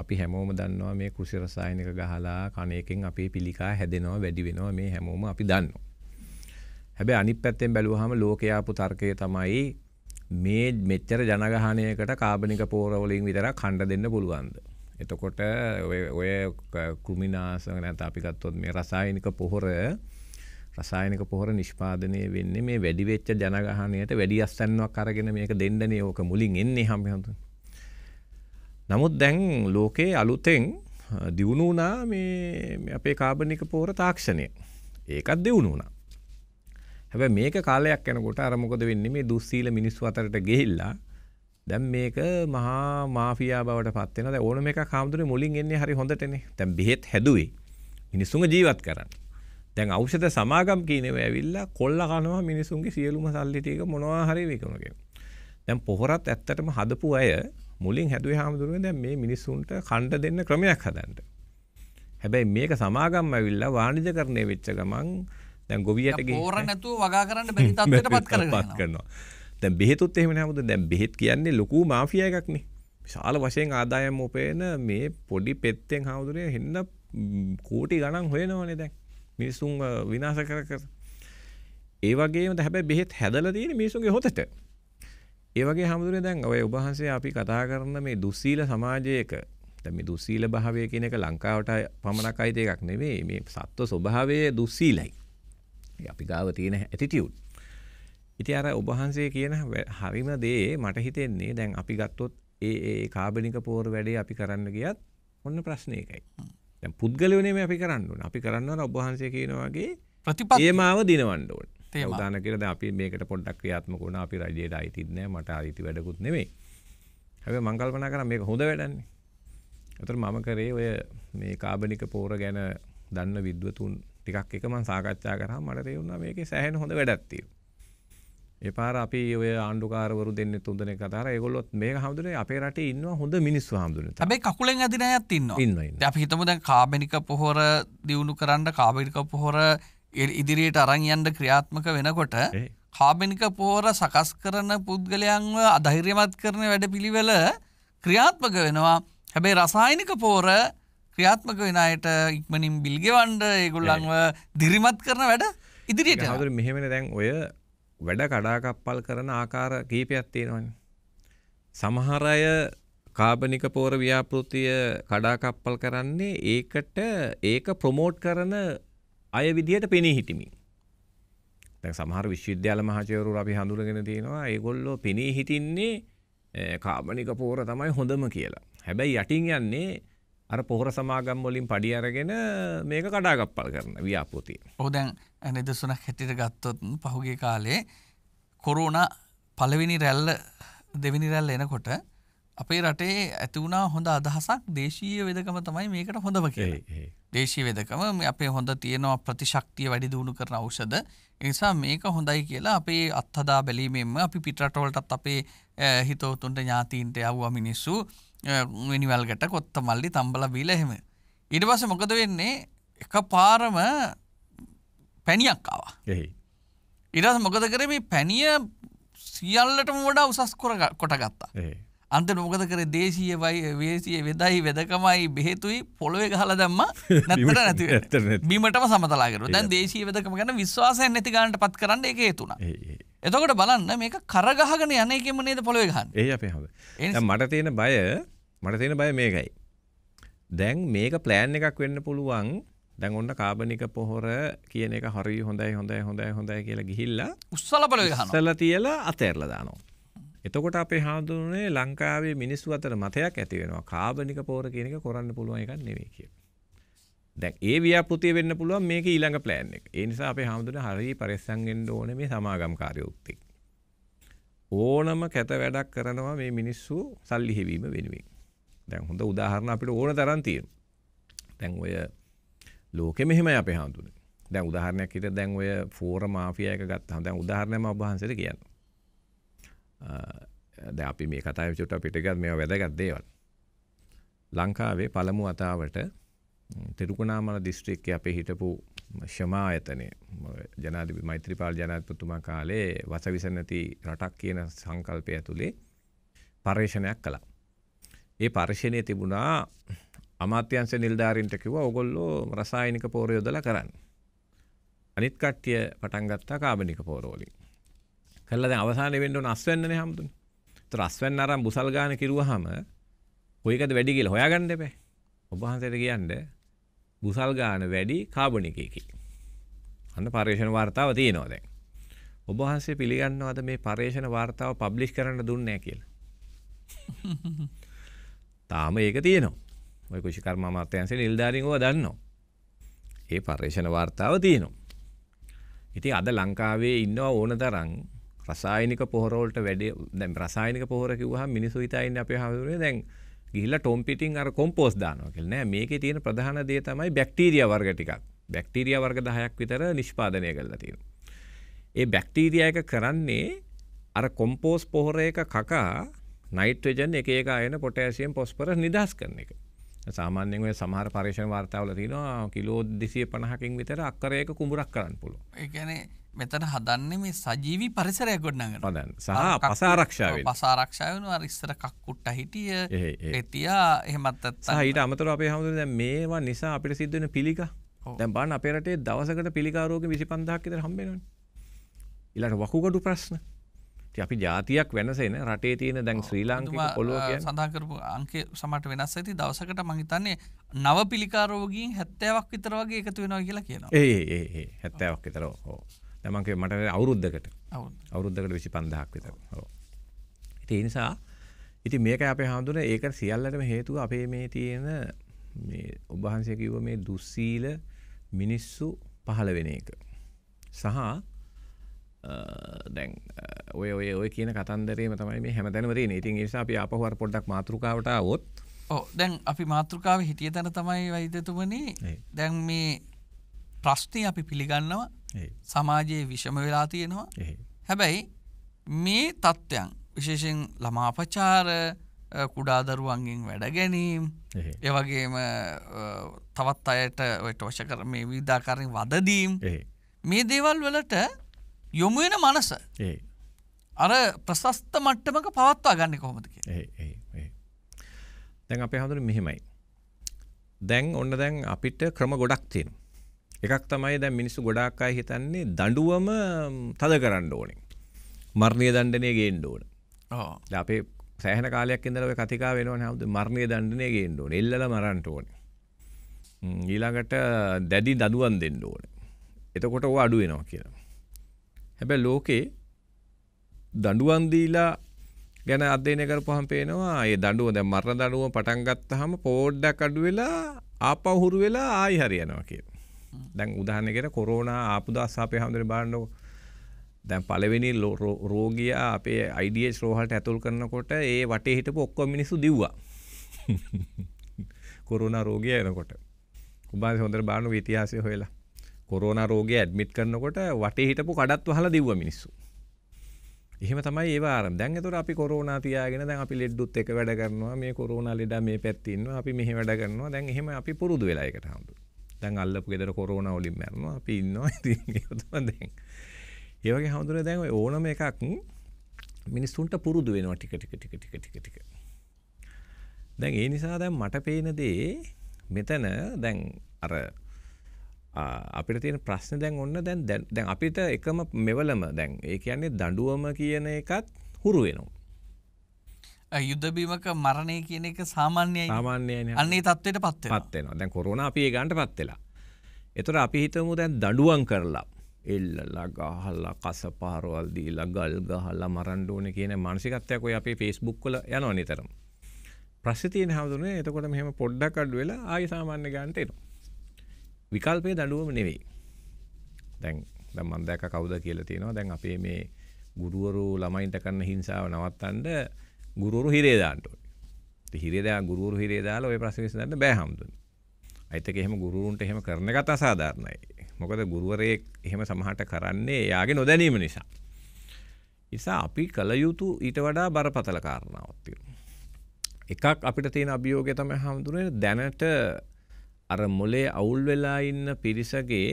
අපි හැමෝම දන්නවා මේ කෘෂි රසායනික ගහලා කණේකෙන් අපේ පිළිකා හැදෙනවා වැඩි වෙනවා මේ හැමෝම අපි දන්නවා. හැබැයි අනිත් පැත්තෙන් බැලුවාම ලෝකයාපු තර්කය තමයි මේ මෙච්චර ජනගහනයකට කාබනික පෝරවලින් විතරක් කණ්ඩ දෙන්න පුළුවන්ද. එතකොට ඔය කෘමිනාසක නැත අපිකත්තොත් මේ රසායනික පොහොර රසායනික පොහොර නිෂ්පාදනය වෙන්නේ මේ වැඩිවෙච්ච ජනගහනයට වැඩි අස්සන්නවක් අරගෙන මේක දෙන්නනේ ඕක මුලින් එන්නේ හැම හැමතෙම නමුත් දැන් ලෝකයේ අලුතෙන් දියුණු වුණා මේ අපේ කාබනික පෝර තාක්ෂණය. ඒකත් දියුණු වුණා. හැබැයි මේක කාලයක් යනකොට අර මොකද වෙන්නේ මේ දුස්සීල මිනිස්සු අතරට ගිහිල්ලා දැන් මේක මහා මාෆියා බවට පත් වෙනවා. දැන් ඕනම එකක් හාමුදුරේ මුලින් එන්නේ හරි හොඳටනේ. දැන් බෙහෙත් හැදුවේ. මිනිස්සුන්ව ජීවත් කරන්න. දැන් ඖෂධ සමාගම් කියනව ඇවිල්ලා කොල්ල කනවා මිනිසුන්ගේ සියලුම සල්ලි ටික මොනවා හරි විකුණගෙන. දැන් පොහොරත් ඇත්තටම හදපු අය මුලින් හැදුවේ හාමුදුරුවෝ දැන් මේ මිනිස්සුන්ට කණ්ඩ දෙන්න ක්‍රමයක් හදන්න. හැබැයි මේක සමාගම් ඇවිල්ලා වාණිජකරණය වෙච්ච ගමන් දැන් ගොවියට ගිහින් පෝර නැතුව වගා කරන්න බැරි තත්ත්වයටපත් කරගෙනවා. දැන් බෙහෙතුත් එහෙම නෑ මොකද දැන් බෙහෙත් කියන්නේ ලොකු මාෆියා එකක්නේ. විශාල වශයෙන් ආදායම් උපයන මේ පොඩි පෙත්තෙන් හාමුදුරුවෝ හෙන්න කෝටි ගණන් හොයනවනේ දැන්. මිනිසුන් විනාශ කර කර. ඒ වගේම හැබැයි බෙහෙත් හැදලා තියෙන මිනිසුන්ගේ හොතට. ඒවගේ හමුදුරේ දැන් ඔය උබහන්සේ අපි කතා කරන මේ දුස්සීල සමාජයක දැන් මේ දුස්සීල භාවය කියන එක ලංකාවට පමණක් අයිති එකක් නෙවෙයි මේ සත්ව ස්වභාවය දුස්සීලයි. අපි ගාව තියෙන ඇටිටියුඩ්. ඉතින් අර ඔබහන්සේ කියන හරිම දේ මට හිතෙන්නේ දැන් අපි ගත්තොත් ඒ ඒ කාබනික පෝර වැඩේ අපි කරන්න ගියත් ඔන්න ප්‍රශ්නේ එකයි. දැන් පුද්ගලයෝ නෙමෙයි අපි කරන්න ඕන. අපි කරන්න ඕන ඔබහන්සේ කියන වගේ ප්‍රතිපත්තියමාව දිනවන්න ඕන. උදාන කියලා දැන් අපි මේකට පොඩ්ඩක් ක්‍රියාත්මක වුණා අපි රජයට අයිතිත් නැහැ මට අයිති වැඩකුත් නෙමෙයි. හැබැයි මම කල්පනා කරා මේක හොඳ වැඩන්නේ. ඒතර මම කරේ ඔය මේ කාබනික පෝර ගැන දන්න විද්වතුන් ටිකක් එක මම සාකච්ඡා කරාම මට තේරුණා මේකේ සෑහෙන හොඳ වැඩක් තියෙනවා. ඒ පාර අපි ඔය ආණ්ඩුකාරවරු දෙන්නේ තුන්දෙනෙක් කතා කරා. ඒගොල්ලොත් මේක හැමදෙරේ අපේ රටේ ඉන්නවා හොඳ මිනිස්සු හැමදෙරේ. හැබැයි කකුලෙන් ඇදින අයත් ඉන්නවා. ඉන්නවා ඉන්නවා. අපි හිතමු දැන් කාබනික පොහොර දියුණු කරන්න කාබනික පොහොර ඉදිරියට අරංයන්ට ක්‍රියාත්මක වෙනකොට කාබිනික පෝර සකස් කරන පුද්ගලයන්ව අධෛර්යමත් කරන වැඩ පිළිවෙල ක්‍රියාත්මක වෙනවා හැබැයි රසායිනික පෝර ක්‍රියාත්මක වෙනයට ඉක්මනින් බිල්ගෙවන්ඩ ඒගොල්ලන්ව දිරිමත් කරන වැඩ ඉදිරියට හදුර මෙහෙමෙන දැන් ඔය වැඩ කඩාකප්පල් කරන ආකාර කීපයක් තියෙනවන. සමහරය කාබනික පෝර ව්‍යාපෘතිය කඩාකප්පල් කරන්නේ ඒකට ඒක ප්‍රමෝට් කරන අය විදිහට පෙනී හිටිමි. දැන් සමහර විශ්වවිද්‍යාල මහාචාර්යවරු අපි හඳුනගෙන තියෙනවා ඒගොල්ලෝ පෙනී හිටින්නේ කාබනික පෝර තමයි හොඳම කියලා. හැබැයි යටින් යන්නේ අර පොහොර සමාගම් වලින් පඩි අරගෙන මේක කඩාගප්පල් කරන ව්‍යාපෘතිය. ඔව් දැන් නිදසුනක් හැටියට ගත්තොත් පහුගිය කාලේ කොරෝනා පළවෙනි රැල්ල දෙවෙනි රැල්ල එනකොට අපේ රටේ ඇති වුණා හොඳ අදහසක් දේශීය වෙදකම තමයි මේකට හොඳම කියලා. දේශී වෙදකම අපේ හොඳ තියෙනවා ප්‍රතිශක්තිය වැඩි දුණු කරන අවෂද නිසා මේක හොඳයි කියලා අපේ අත්හදා බැලීමෙන්ම අපි පිටරටවලටත් අපේ හිතෝතුන්ට ඥාතීන්ට යව්වා මිනිස්සු මිනිවල්ගට කොත්ත මල්ලි තම්බල බීල එහෙම. ඉඩවස මොකද වෙන්නේ එක පාරම පැණියක් ආවා. ඉරස මොකද කරේ මේ පැණිය සියල්ලටම වඩා උසස් කොටගත්තා. අන්ත නොකද කර දේශීය වයි වේසිය වෙදයි වෙදකමයි බෙහෙතුයි පොළොවේ ගහල දම්ම නැතට නැති බීමටම සමතලාකර දැන් දේශී වෙදකම ගැන විශ්වාසය නැති ගන්නට පත් කරන්න එක හේතුන එතකොට බලන්න මේක කරගහගෙන යන එකෙම නේද පොළොවේ ගහන්න ඒ අපේ හොඳ මට තියෙන බය මට තියෙන බය මේකයි දැන් මේක ප්ලෑන් එකක් වෙන්න පුළුවන් දැන් ඔන්න කාබනික පොහොර කියන එක හරි හොඳයි හොඳයි හොඳයි හොඳයි කියලා ගිහිල්ලා උස්සල පොළොවේ ගහනවා උස්සල තියලා අතෑරලා දානවා එතකොට අපේ හාමුදුරනේ ලංකාවේ මිනිස්සු අතර මතයක් ඇති වෙනවා කාබනික පෝර කියන එක කරන්න පුළුවන් එකක් නෙවෙයි කියලා. දැන් ඒ ව්‍යාපෘතිය වෙන්න පුළුවන් මේක ඊළඟ plan එක. ඒ නිසා අපේ හාමුදුරනේ හරිය පරිස්සම් වෙන්න ඕනේ මේ සමාගම්කාරී උත්තේ. ඕනම කැත වැඩක් කරනවා මේ මිනිස්සු සල්ලි හෙවීම වෙනුවෙන්. දැන් හොඳ උදාහරණ අපිට ඕන තරම් තියෙනවා. දැන් ඔය ලෝකෙ මෙහෙමයි අපේ හාමුදුරනේ. දැන් උදාහරණයක් හිතලා දැන් ඔය ෆෝර මාෆියා එක ගත්තාම දැන් උදාහරණයක් මම ඔබ වහන්සේට කියනවා. ද අපි මේ කතා චුට්ට පිටගත් මේ වැදගත් දේවල් ලංකාවේ පළමු අතාවට තෙරුකුණාමල දිස්ත්‍රික්කය අපේ හිටපු ශමා ඇතනේ ජනාධි මෛත්‍රපාල ජනාධපතුමා කාලේ වසවිස නැති රටක් කියන සංකල්පය ඇතුළේ පර්ේෂණයක් කළා. ඒ පර්ශණය තිබුණා අමාත්‍යන්ස නිල්ධාරින්ට කිව ඔගොල්ලෝ රසායනික පෝරයෝදල කරන්න. අනිත් කට්ටිය පටන්ගත්තා කාබනික පෝරෝලින්. කරලා දැන් අවසානයේ වෙන්න ඕන අස්වැන්නනේ හැමතුනේ. ඒතර අස්වැන්න අරන් බුසල් ගාන කිරුවාම කොයිකද වැඩි කියලා හොයාගන්න එපා. ඔබ වහන්සේට කියන්නේ බුසල් ගාන වැඩි කාබනික එකේ. අන්න පරිශන වார்த்தාව තියෙනවා දැන්. ඔබ වහන්සේ පිළිගන්නවද මේ පරිශන වார்த்தාව පබ්ලිෂ් කරන්න දුන්නේ කියලා? තාම ඒක තියෙනවා. ඔය කුෂි කර්ම අමාත්‍යාංශයේ නිලධාරීන් ඕවා දන්නවා. ඒ පරිශන වார்த்தාව තියෙනවා. ඉතින් අද ලංකාවේ ඉන්නවා ඕන තරම් රසායනික පොහොරෝල්ට වැඩේ දැන් රසායනික පොහොර කිව්වහම මිනිස්සු හිතන්නේ අපේ හැමෝටම දැන් ගිහිල්ලා ටොම් පිටින් අර කොම්පෝස්ට් දානවා කියලා නෑ මේකේ තියෙන ප්‍රධාන දේ තමයි බැක්ටීරියා වර්ග ටිකක් බැක්ටීරියා වර්ග 10ක් විතර නිෂ්පාදනය කරලා තියෙනවා ඒ බැක්ටීරියා එක කරන්නේ අර කොම්පෝස්ට් පොහොර එක කකා නයිට්‍රජන් එක එක අයන පොටෑසියම් ෆොස්ෆරස් නිදහස් කරන එක සාමාන්‍යයෙන් ඔය සමහර පරීක්ෂණ වාර්තාවල තියෙනවා කිලෝ 250කින් විතර අක්කරයක කුඹුරක් කරන්න පුළුවන් ඒ කියන්නේ මෙතන හදන්නේ මේ සජීවි පරිසරය ගොඩනගට හොදන් සහ පසාරක්ෂාව පසාරක්ෂාවන අරිස්සර කක්කුට්ට හිටිය එතියා එහෙමත් සහිට අමතර අපේ හමුද මේවා නිසා අපිට සිද්ධන පිළික දැම් බාන අපේරටේ දවසකට පිළිකාරෝග විසි පන්දක්කිත හම්බෙන ඉලට වකුගඩු ප්‍රශ්න අපි ජාතියක් වෙනසෙන රටේ තියෙන දැන් ශ්‍රී ලාංකික පොලෝ සඳහකරපු අංකේ සමට වෙනස් ඇති දවසකට මහිතන්නේ නව පිළිකාරෝගීන් හැත්තෑවක් විතර වගේ එකතු වෙනවා කියලා කියනවා ඒ ඒ හැත්තෑවක් විතර හෝ මංකේ මට අවුරුද්ධකට අවුරුද්ධකට විසි පන්දහක් විතර ඉති නිසා ඉති මේක අපේ හාමුදුර ඒක සියල්ලටම හේතුව අපේ මේ තියෙන ඔබහන්සේ කිව්ව මේ දුස්සීල මිනිස්සු පහළ වෙන එක සහ දැන් ඔය ඔය ඔය කියන කතන්දරේම තමයි මේ හැමතැනවරේ ඉතින් ඒ නිසා අපි ආපහු අර පොඩ්ඩක් මාතෘකාවට આવොත් ඔව් දැන් අපි මාතෘකාවේ හිටිය තැන තමයි වෛද්‍යතුමනි දැන් මේ ප්‍රශ්නේ අපි පිළිගන්නවා සමාජයේ විෂම වෙලා තියෙනවා හැබැයි මේ තත්ත්වයන් විශේෂෙන් ළමාපචාර කුඩාදරුවන්ගෙන් වැඩ ගැනීම් ඒවගේම තවත් අයට ඔට වශ කර මේ විධාකාරෙන් වදදීම් මේ දේවල් වලට යොමුුවෙන මනස අර ප්‍රශස්ත මට්ටමක පවත්වා ගන්න කොමතික දැන් අපේ හඳුර මෙහෙමයි දැන් ඔන්න දැන් අපිට ක්‍රම ගොඩක් තියෙනවා එකක් තමයි දැන් මිනිස්සු ගොඩාක් අය හිතන්නේ දඬුවම තද කරන්න ඕනේ. මරණීය දඬුවමේ ගේන්න ඕන. ආ. දැන් අපේ සෑහෙන කාලයක් ඉඳලා ඔය කතිකා වෙනවනේ හම්ද මරණීය දඬුවමේ ගේන්න ඕනේ. එල්ලලා මරන්න ඕනේ. ඊළඟට දැඩි දඩුවම් දෙන්න ඕනේ. එතකොට ඕවා අඩු වෙනවා කියලා. හැබැයි ලෝකේ දඬුවම් දීලා ගැන අධ්‍යයනය කරපුවාම පේනවා ඒ දඬුවම දැන් මරණ දඬුවම පටන් ගත්තාම පොඩ්ඩක් අඩු වෙලා ආපහු හුරු වෙලා ආයි හරියනවා කියලා. දැන් උදාහනකට කොරෝණ ආපුදස්සාපය හමුදුර බාණ්ඩෝ දැන් පලවෙනි රෝගයා අපේ අයිඩිය රෝහල්ට ඇතුල් කරනකොට ඒ වටේ හිටපු ඔක්කො මිනිසු දව්වා කොරුණ රෝගය එනකොට උබාන් හොඳර බාණු ඉතිහාසය හොලා කොරෝණ රෝගය ඇඩ්මිට් කරනකොට වටේ හිටපු කඩත් හලා දව්ව මිනිස්සු එහෙම තමයි ඒවාර දැන් තුර අපි කොරෝණ තියාගෙන දැන් අපි ලෙඩ්ඩුත් එක වැඩ කරනවා මේ කොරෝණ ලෙඩ මේ පැත්තින්නවා අපි මෙහි වැඩ කරනවා දැන් එහෙම අපි පුරුදු වෙලායකට හඳු දැන් අල්ලපු ගෙදර කොරෝන වලින් මැරනවා අපි ඉන්නවා ඉතින් ඒක තමයි දැන් ඒ වගේ හැමදෙර දැන් ඔය ඕනම එකක් මිනිස්සුන්ට පුරුදු වෙනවා ටික ටික ටික ටික ටික ටික දැන් ඒ නිසා දැන් මට පේන දේ මෙතන දැන් අර අපිට තියෙන ප්‍රශ්නේ දැන් ඔන්න දැන් දැන් අපිට එකම මෙවලම දැන් ඒ කියන්නේ දඬුවම කියන එකත් හුරු වෙනවා යුද්ධබීමක මරණය කියන එක සාමාන්‍යය සාමාන්‍යයන අන්නේ තත්වයට පත්ව පත්වෙනවා දැන් කොරුණ අපි ඒ ගන්ට පත්වෙලා එතුර අපි හිතමු දැන් දඩුවන් කරලා එල්ලලා ගහල්ලා කස පාරවල් දීලා ගල් ගහල්ලා මරන්න ඕනේ කියන මානසිකත්වයක් ඔය අපේ Facebook වල යනවා නිතරම. ප්‍රශ්නේ තියෙන හැමදෙන්නේ එතකොට මෙහෙම පොඩ්ඩක් අඩු වෙලා ආයි සාමාන්‍ය ගන්නට එනවා. විකල්පේ දඬුවම නෙවෙයි. දැන් දැන් මම දැක්ක කවුද කියලා තියෙනවා. දැන් අපේ මේ ගුරුවරු ළමයින්ට කරන හිංසාව නවත්තන්න ගුරුවරු හිරේ දාන්න ඕනේ. හිරේදා ගුරුවරු හිරේ දාලා ওই ප්‍රශ්නේ විසඳන්න බෑ හැමදෙන්නේ. අයිත් එක එහෙම ගුරුවරුන්ට එහෙම කරන එකත් අසාධාරණයි. මොකද ගුරුවරයෙක් එහෙම සමහරට කරන්නේ එයාගේ නොදැනීම නිසා. නිසා අපි කල යුතු ඊට වඩා බරපතල කාරණාවක් තියෙනවා. එකක් අපිට තියෙන අභියෝගය තමයි හැමදෙන්නේ දැනට අර මොලේ අවුල් වෙලා ඉන්න පිරිසගේ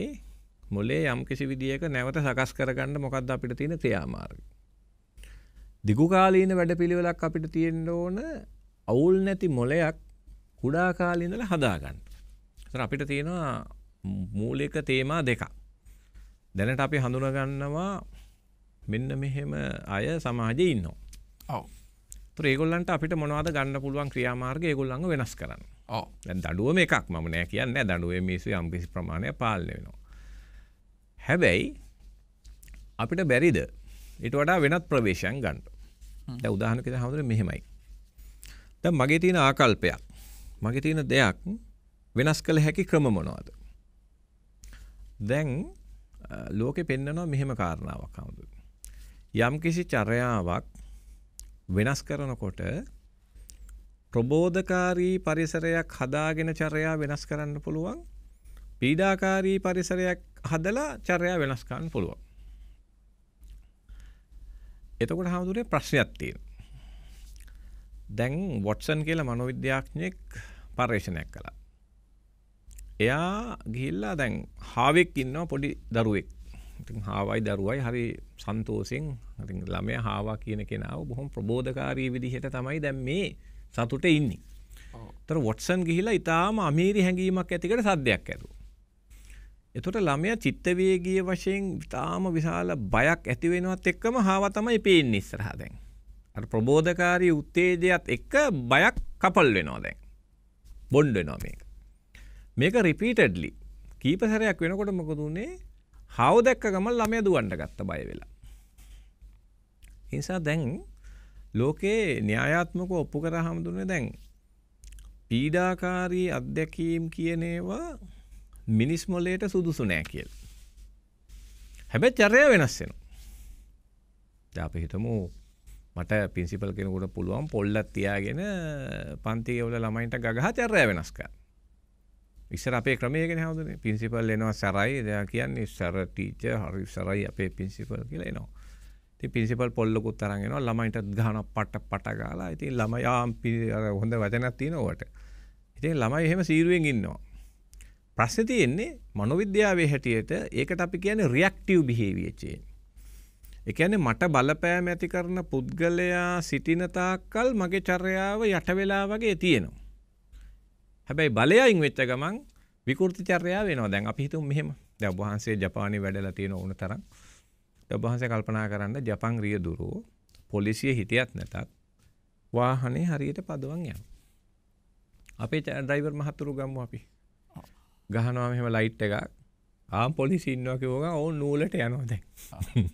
මොලේ යම්කිසි විදියක නැවත සකස් කරගන්න මොකද්ද අපිට තියෙන ක්‍රියාමාර්ගය. දිගුකාලීන වැඩපිළිවෙලක් අපිට තියෙන්න ඕන අවුල් නැති මොලයක් කුඩා කාලේ ඉඳලා හදාගන්න. ඒතර අපිට තියෙනවා මූලික තේමා දෙකක්. දැනට අපි හඳුනගන්නවා මෙන්න මෙහෙම අය සමාජයේ ඉන්නවා. ඔව්. ඒතර ඒගොල්ලන්ට අපිට මොනවද ගන්න පුළුවන් ක්‍රියාමාර්ග ඒගොල්ලන්ව වෙනස් කරන්න. ඔව්. දැන් දඬුවම එකක් මම නෑ කියන්නේ නෑ දඬුවම මිනිස්සු යම් කිසි ප්‍රමාණයක් පාලනය වෙනවා. හැබැයි අපිට බැරිද ඊට වඩා වෙනත් ප්‍රවේශයන් ගන්න. දැන් උදාහරණයක් විදිහට හඳුනන්නේ මෙහෙමයි. දැන් මගේ තියෙන ආකල්පයක් මගේ තියෙන දෙයක් වෙනස් කළ හැකි ක්‍රම මොනවද? දැන් ලෝකෙ පෙන්නනවා මෙහෙම කාරණාවක් හඳුනන. යම් කිසි චර්යාවක් වෙනස් කරනකොට ප්‍රබෝධකාරී පරිසරයක් හදාගෙන චර්යා වෙනස් කරන්න පුළුවන් පීඩාකාරී පරිසරයක් හදලා චර්යා වෙනස් කරන්න පුළුවන් එතකොට හාමුදුරේ ප්‍රශ්නයක් තියෙනවා. දැන් වොට්සන් කියලා මනෝවිද්‍යාඥයෙක් පර්යේෂණයක් කළා. එයා ගිහිල්ලා දැන් හාවෙක් ඉන්නවා පොඩි දරුවෙක්. ඉතින් හාවයි දරුවයි හරි සන්තෝෂෙන් ඉතින් ළමයා හාවා කියන කෙනාව බොහොම ප්‍රබෝධකාරී විදිහට තමයි දැන් මේ සතුටේ ඉන්නේ. තර වොට්සන් ගිහිලා ඊටාම අමීරි හැඟීමක් ඇතිකට සද්දයක් ඇරුවා. එතකොට ළමයා චිත්තවේගීය වශයෙන් තාම විශාල බයක් ඇති වෙනවත් එක්කම හාව තමයි පේන්නේ ඉස්සරහා දැන්. අර ප්‍රබෝධකාරී උත්තේජයත් එක්ක බයක් කපල් වෙනවා දැන්. බොන්ඩ් වෙනවා මේක. මේක රිපීටඩ්ලි කීප සැරයක් වෙනකොට මොකද උනේ? හාව දැක්ක ගමන් ළමයා දුවන්න ගත්ත බය වෙලා. ඒ නිසා දැන් ලෝකේ න්‍යායාත්මකව ඔප්පු කරා හැමදුනේ දැන් පීඩාකාරී අත්දැකීම් කියන ඒවා මිනිස් මොලේට සුදුසු නෑ කියලා. හැබැයි චර්යා වෙනස් වෙනවා. දැන් අපි හිතමු මට පින්සිපල් කෙනෙකුට පුළුවන් පොල්ලක් තියාගෙන පන්තියේ වල ළමයින්ට ගගහ චර්යා වෙනස් කරන්න. ඉස්සර අපේ ක්‍රමය ගැන හවුදනේ. පින්සිපල් එනවා සරයි. එයා කියන්නේ සර ටීචර් හරි සරයි අපේ පින්සිපල් කියලා එනවා. ඉතින් පින්සිපල් පොල්ලකුත් අරන් එනවා ළමයින්ටත් ගහන පට පට ගාලා. ඉතින් ළමයා හොඳ වචනක් තියෙනවා උවට. ඉතින් ළමයි එහෙම සීරුවෙන් ඉන්නවා. ප්‍රශ්න තියෙන්නේ මනොවිද්‍යාවේ හැටියට ඒකට අපි කියන්නේ රියැක්ටිව් බිහේවියර් චේන්. ඒ කියන්නේ මට බලපෑම ඇති කරන පුද්ගලයා සිටින තාක්කල් මගේ චර්යාව යට වෙලා වගේ තියෙනවා. හැබැයි බලයෙන් වෙච්ච ගමන් විකෘති චර්යාව වෙනවා. දැන් අපි හිතමු මෙහෙම. දැන් ඔබ වහන්සේ ජපානයේ වැඩලා තියෙන ඕන තරම්. ඔබ වහන්සේ කල්පනා කරන්න ජපන් රියදුරෝ පොලිසිය හිටියත් නැතත් වාහනේ හරියට පදවන් යනවා. අපේ ඩ්‍රයිවර් මහතුරු ගමු අපි. ගහනවා මෙහෙම ලයිට් එකක් ආම් පොලිසි ඉන්නවා කිව්වම ඕන් නූලට යනවා දැන්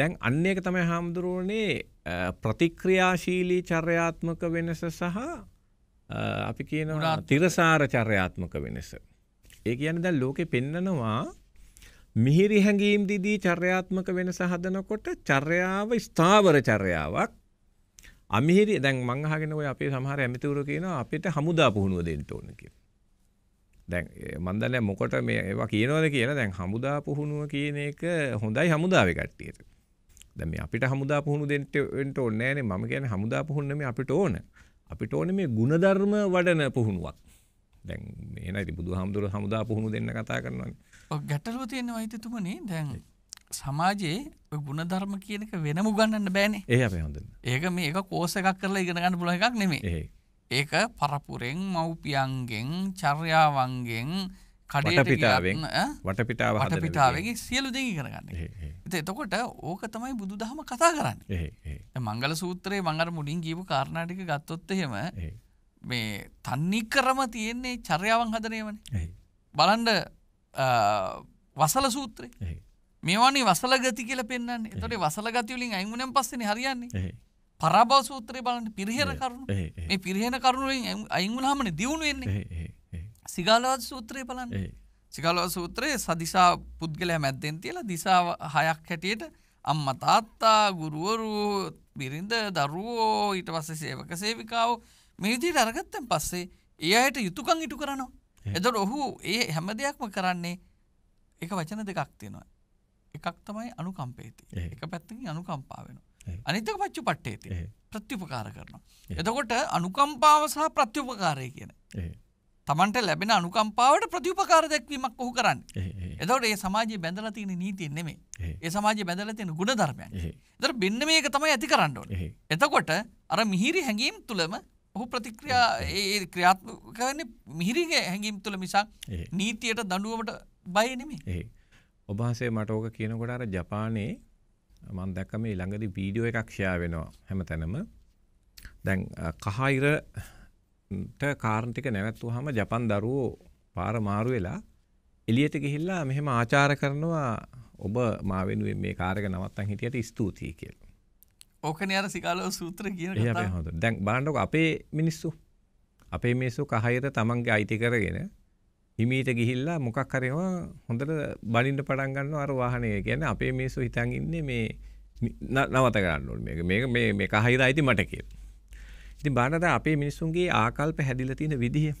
දැන් අන්න එක තමයි හාමුදුරුවනේ ප්‍රතික්‍රියාශීලී චර්යාත්මක වෙනස සහ අපි කියනවා තිරසාර චර්යාත්මක වෙනස ඒ කියන්නේ දැන් ලෝකෙ පෙන්නනවා මිහිරි හැඟීම් දිදී චර්යාත්මක වෙනස හදනකොට චර්යාව ස්ථාවර චර්යාවක් අමිහිරි දැන් මං අහගෙන ඔය අපේ සමහර ඇමතිවරු කියනවා අපිට හමුදා පුහුණුව දෙන්න ඕන කියලා. දැන් මන් දන්නේ මොකට මේ ඒවා කියනවද කියලා දැන් හමුදා පුහුණුව කියන එක හොඳයි හමුදාවේ කට්ටියට. දැන් මේ අපිට හමුදා පුහුණු දෙන්න ඕනේ නෑනේ මම කියන්නේ හමුදා පුහුණු නෙමෙයි අපිට ඕන. අපිට ඕනේ මේ ಗುಣධර්ම වඩන පුහුණුවක්. දැන් එහෙනම් ඉතින් බුදුහාමුදුරුවෝ හමුදා පුහුණු දෙන්න කතා කරනවානේ. ඔව් ගැටලුව තියෙනවා හිතතුමනේ දැන් සමාජයේ ඔය ಗುಣධර්ම කියන එක වෙනම උගන්නන්න බෑනේ. ඒ අපේ හොඳ. ඒක මේක කෝස් එකක් කරලා ඉගෙන ගන්න පුළුවන් එකක් නෙමෙයි. ඒක පරපුරෙන් මව්පියන්ගෙන් චර්යාවන්ගෙන් කඩේටපිටාවෙන් වටපිටාව හටපිටාවගේ සියලු දෙක කරගන්න එත එතකොට ඕක තමයි බුදු දහම කතා කරන්න මංගල සූත්‍රයේ මඟර මුඩින් ගීපු කාරණාටික ගත්තොත්ත හෙම මේ තන්නේ කරම තියෙන්නේ චර්යාවන් හදනයවන බලන්ඩ වසල සූත්‍රය මේවානි වසල ගති කියල පෙන්න්න එතොට වසල ගතිවලින් අයිමුණෙන් පස්සෙන හරියන්නේ පරාභව සූත්‍රය බලට පිරිහෙර කරුණු මේ පිරිහෙන කරුණුවෙන් අයිංගුණහමන දියුණු වෙන්නේ සිගාලවත් සූත්‍රය බලන්න සිගලව සූත්‍රයේ සදිසා පුද්ගලය මැද්දෙන් තියලා දිසාව හයක් හැටියට අම්ම තාත්තා ගුරුවරු බිරිඳ දරුවෝ ඊට පස්සේ සේවක සේවිකාව මේ විදිහට අරගත්තන් පස්සේ ඒ අයට යුතුයකම් ඉටු කරනවා. එතකොට ඔහු ඒ හැම දෙයක්ම කරන්නේ එක වචන දෙකක් තියෙනවා. එකක් තමයි අනුකම්පේති. එක පැත්තකින් අනුකම්පා වෙනවා. අනිතක පච්චු පට්ටේති ප්‍රත්‍යපකාර කරනවා. එතකොට අනුකම්පාව සහ ප්‍රත්‍යපකාරය කියන. තමන්ට ලැබෙන අනුකම්පාවට ප්‍රතිපකාර දැක්වීමක් ඔහු කරන්න. එදවට ඒ සමාජයේ බැඳලතින නීතියෙන් නෙමේ ඒ සමාජ බැඳලතින ගුණ ධර්මයන් දර බින්න මේක තමයි ඇති කරන්නඩ. එතකොට අර මිහිරි හැඟීම් තුළම ඔහු ප්‍රතික්‍රියා ඒ ක්‍රියාත්කරන්නේ මිහිරිග හැඟීම් තුළ මිසා නීතියට දඩුවමට බයනෙමේ. ඔබහන්සේ මට ඕක කියනකොට අර ජපානයේ මන් දැක්ක මේ ළඟදි වීඩියෝ එකක් ෂෙයා වෙනවා හැමතැනම. දැන් කහයිරට කාරණ ටික නැවැත්වුවාම ජපන් දරුවෝ පාර මාරු වෙලා එළියට ගිහිල්ලා මෙහෙම ආචාර කරනවා ඔබ මා වෙනුවෙන් මේ කාර්යක නවත්තන් හිටියට ස්තුතියි කියලා. ඕකන අර සිකාලෝ සූත්‍ර කියන කතාව. දැන් බලන්නකො අපේ මිනිස්සු අපේ මිනිස්සු කහයිර තමන්ගේ අයිති කරගෙන හිමීට ගිහිල්ලා මොකක් හරි හොඳට බලින්න පටන් ගන්නවා අර වාහනේ. කියන්නේ අපේ මිනිස්සු හිතන් ඉන්නේ මේ නවත ගන්න ඕනේ. මේක මේක මේ මේ කහයිද අයිති මට කියලා. ඉතින් බලන්න දැන් අපේ මිනිස්සුන්ගේ ආකල්ප හැදිලා තියෙන විදිහ.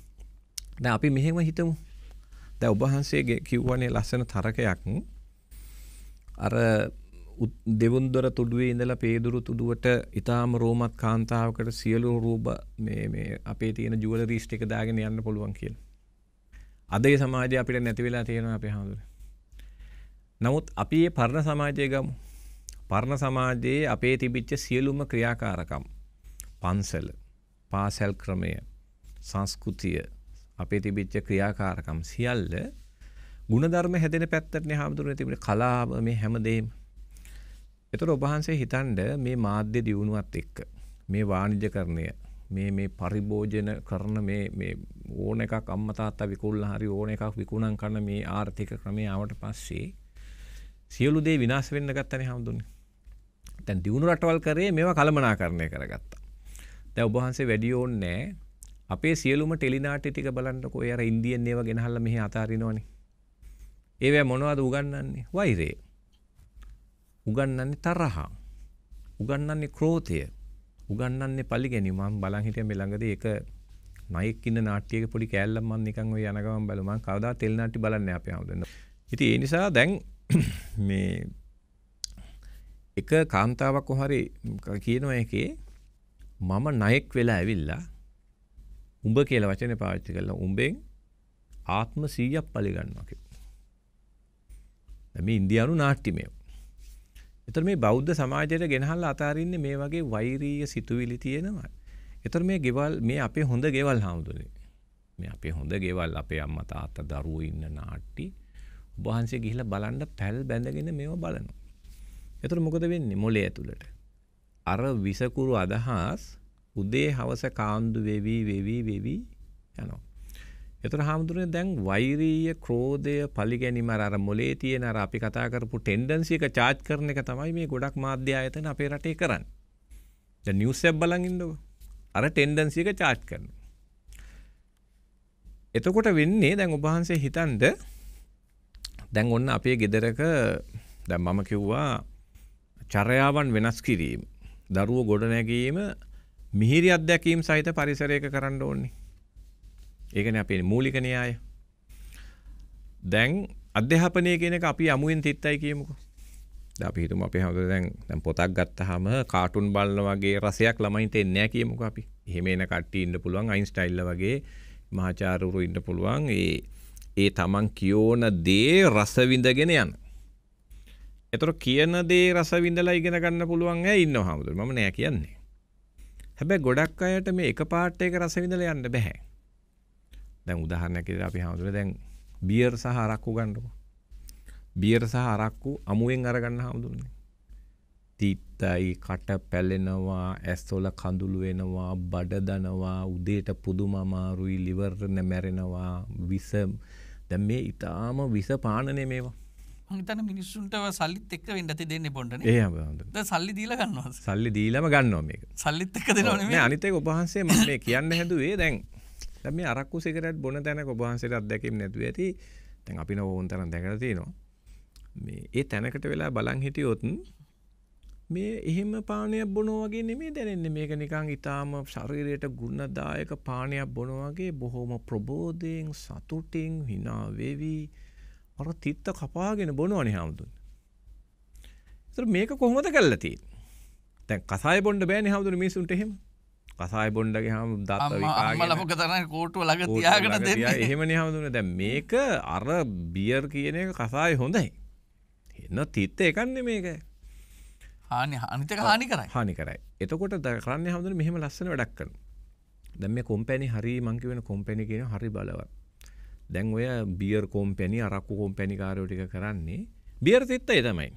දැන් අපි මෙහෙම හිතමු. දැන් ඔබ වහන්සේ කිව්වනේ ලස්සන තරකයක් අර දෙවුන්දොර තුඩුවේ ඉඳලා පේදුරු තුඩුවට ඊටාම රෝමත් කාන්තාවකට සියලු රූප මේ මේ අපේ තියෙන ජුවලරිස් ටික දාගෙන යන්න පුළුවන් කියලා. අදේ සමාජය අපිට නැති වෙලා තියෙනවා අපේ හැමදෙර. නමුත් අපි මේ පරණ සමාජය ගමු. පරණ සමාජයේ අපේ තිබිච්ච සියලුම ක්‍රියාකාරකම් පන්සල, පාසල් ක්‍රමය, සංස්කෘතිය, අපේ තිබිච්ච ක්‍රියාකාරකම් සියල්ල ಗುಣධර්ම හැදෙන පැත්තටනේ හැමදෙරේ තිබුණේ කලාව මේ හැමදේම. ඒතර ඔබ වහන්සේ හිතනද මේ මාධ්‍ය දියුණුවත් එක්ක මේ වාණිජකරණය මේ මේ පරිභෝජන කරන මේ ඕන එකක් අම්ම තාත්තා විකුණලා හරි ඕන එකක් විකුණන් කරන මේ ආර්ථික ක්‍රමය ආවට පස්සේ සියලු දේ විනාශ වෙන්න ගත්තනේ හැමදුන්නේ. දැන් දියුණු රටවල් කරේ මේවා කළමනාකරණය කරගත්තා. දැන් ඔබ වහන්සේ වැඩි ඕනේ නැහැ. අපේ සියලුම ටෙලිනාට්‍ය ටික බලන්නකෝ. ඒ අර ඉන්දියන් ඒවා ගෙනහල්ලා මෙහි අතාරිනවනේ. ඒවැ මොනවද උගන්වන්නේ? වෛරය. උගන්වන්නේ තරහ. උගන්වන්නේ ක්‍රෝධය. උගන්නන්නේ පලි ගැනීම මම බලන් හිටිය මේ ළඟදී ඒක නයික් ඉන්න නාට්‍යයක පොඩි කෑල්ලක් මම නිකන් ওই යන ගමන් බලුවා මම කවදා තෙල් නාට්‍ය බලන්නේ අපේ හැමදෙන්න. ඉතින් ඒ නිසා දැන් මේ එක කාන්තාවක් හොහරි කියනවා එකේ මම ණයෙක් වෙලා ඇවිල්ලා උඹ කියලා වචනේ පාවිච්චි කළා උඹෙන් ආත්ම 100ක් පලි ගන්නවා කියලා. මේ ඉන්දියානු නාට්‍යමය. එතර මේ බෞද්ධ සමාජයට ගෙනහල්ලා අතාරින්නේ මේ වගේ වෛරීය සිතුවිලි තියෙනවා. එතර මේ ගෙවල් මේ අපේ හොඳ ගෙවල් හාමුදුරනේ. මේ අපේ හොඳ ගෙවල් අපේ අම්මා තාත්තා දරුවෝ ඉන්න නාට්ටි ඔබ වහන්සේ ගිහිල්ලා බලන්න පැල් බැඳගෙන මේව බලනවා. එතකොට මොකද වෙන්නේ මොලේ ඇතුළට? අර විසකුරු අදහස් උදේ හවස කාන්දු වෙවි වෙවි වෙවි යනවා. එතකොට හාමුදුරනේ දැන් වෛරීය, ක්‍රෝධය, පලිගැනීම අර මොලේ තියෙන අර අපි කතා කරපු ටෙන්ඩන්සි එක charge කරන එක තමයි මේ ගොඩක් මාධ්‍ය ආයතන අපේ රටේ කරන්නේ. දැන් නිවුස් එක බලන් ඉන්නකො. අර ටෙන්ඩන්සි එක charge කරනවා. එතකොට වෙන්නේ දැන් ඔබ වහන්සේ හිතනද දැන් ඔන්න අපේ ගෙදරක දැන් මම කිව්වා චර්යාවන් වෙනස් කිරීම, දරුවෝ ගොඩනැගීම මිහිරි අත්දැකීම් සහිත පරිසරයක කරන්න ඕනේ. ඒකනේ අපේ මූලික න්‍යාය. දැන් අධ්‍යාපනය කියන එක අපි අමුවෙන් තිත්තයි කියමුකෝ. දැන් අපි හිතමු අපි හැමෝම දැන් දැන් පොතක් ගත්තාම කාටුන් බලන වගේ රසයක් ළමයින්ට එන්නේ නැහැ කියමුකෝ අපි. එහෙම එන කට්ටිය ඉන්න පුළුවන් අයින්ස්ටයින්ලා වගේ මහාචාර්යවරු ඉන්න පුළුවන්. ඒ ඒ තමන් කියෝන දේ රස විඳගෙන යන. එතකොට කියන දේ රස විඳලා ඉගෙන ගන්න පුළුවන් ඇයි ඉන්නව හැමෝම. මම නෑ කියන්නේ. හැබැයි ගොඩක් අයට මේ එක පාට එක රස විඳලා යන්න බෑ. දැන් උදාහරණයක් විදිහට අපි හැමෝටම දැන් බියර් සහ අරක්කු ගන්නකො. බියර් සහ අරක්කු අමුවෙන් අරගන්න හැමෝටම. තීත්තයි කට පැලෙනවා ඇස්වල කඳුළු වෙනවා බඩ දනවා උදේට පුදුම අමාරුයි liver නැමැරෙනවා විස දැන් මේ ඊටාම විස පානනේ මේවා හිතන මිනිස්සුන්ට සල්ලිත් එක්ක වෙන්න ඇති දෙන්නේ පොඩ්ඩන ඒ සල්ලි දීල ගන්නවා සල්ලි දීලම ගන්නවා මේක සල්ලිත් එක්ක දෙනවා අනිතක උපහන්සේ මේ කියන්න හැදුවේ දැන් දැන් මේ අරක්කු සිගරට් බොන තැනක ඔබ වහන්සේට අත්දැකීම් නැතුව ඇති. දැන් අපි නෝන් තරම් දැකලා තියෙනවා. මේ ඒ තැනකට වෙලා බලන් හිටියොත් මේ එහෙම පානයක් බොනවා වගේ නෙමෙයි දැනෙන්නේ. මේක නිකන් ඊටාම ශරීරයට ගුණදායක පානයක් බොනවා වගේ බොහොම ප්‍රබෝධයෙන් සතුටින් hina වෙවි අර තිත්ත කපාගෙන බොනවනේ හැමතුන්. ඒතර මේක කොහොමද කරලා තියෙන්නේ? දැන් කසාය බොන්න බෑනේ හැමතුන් මිනිසුන්ට එහෙම. කසායි බොන්්ඩගේ හම දත්මලමක තරන කෝටුව ලග තියාගෙන දෙ එහෙමනි හමුදුන දැ මේක අර බියර් කියන එක කසායි හොඳයි එන්න තිත්ත එකන්න මේක අනිත හානි කරයි හානි කරයි එතකොට දරන්න හමුදුන මෙහම ලස්සන වැඩක්කන දැම කොම්පැණි හරි මංකි වෙන කොම්පැණි කියෙන හරි බලව දැන් ඔය බියර් කොම්පැණි අරක්කු කොම්පැණිකාරෝටික කරන්නේ බියර් තිත්ත එතමයි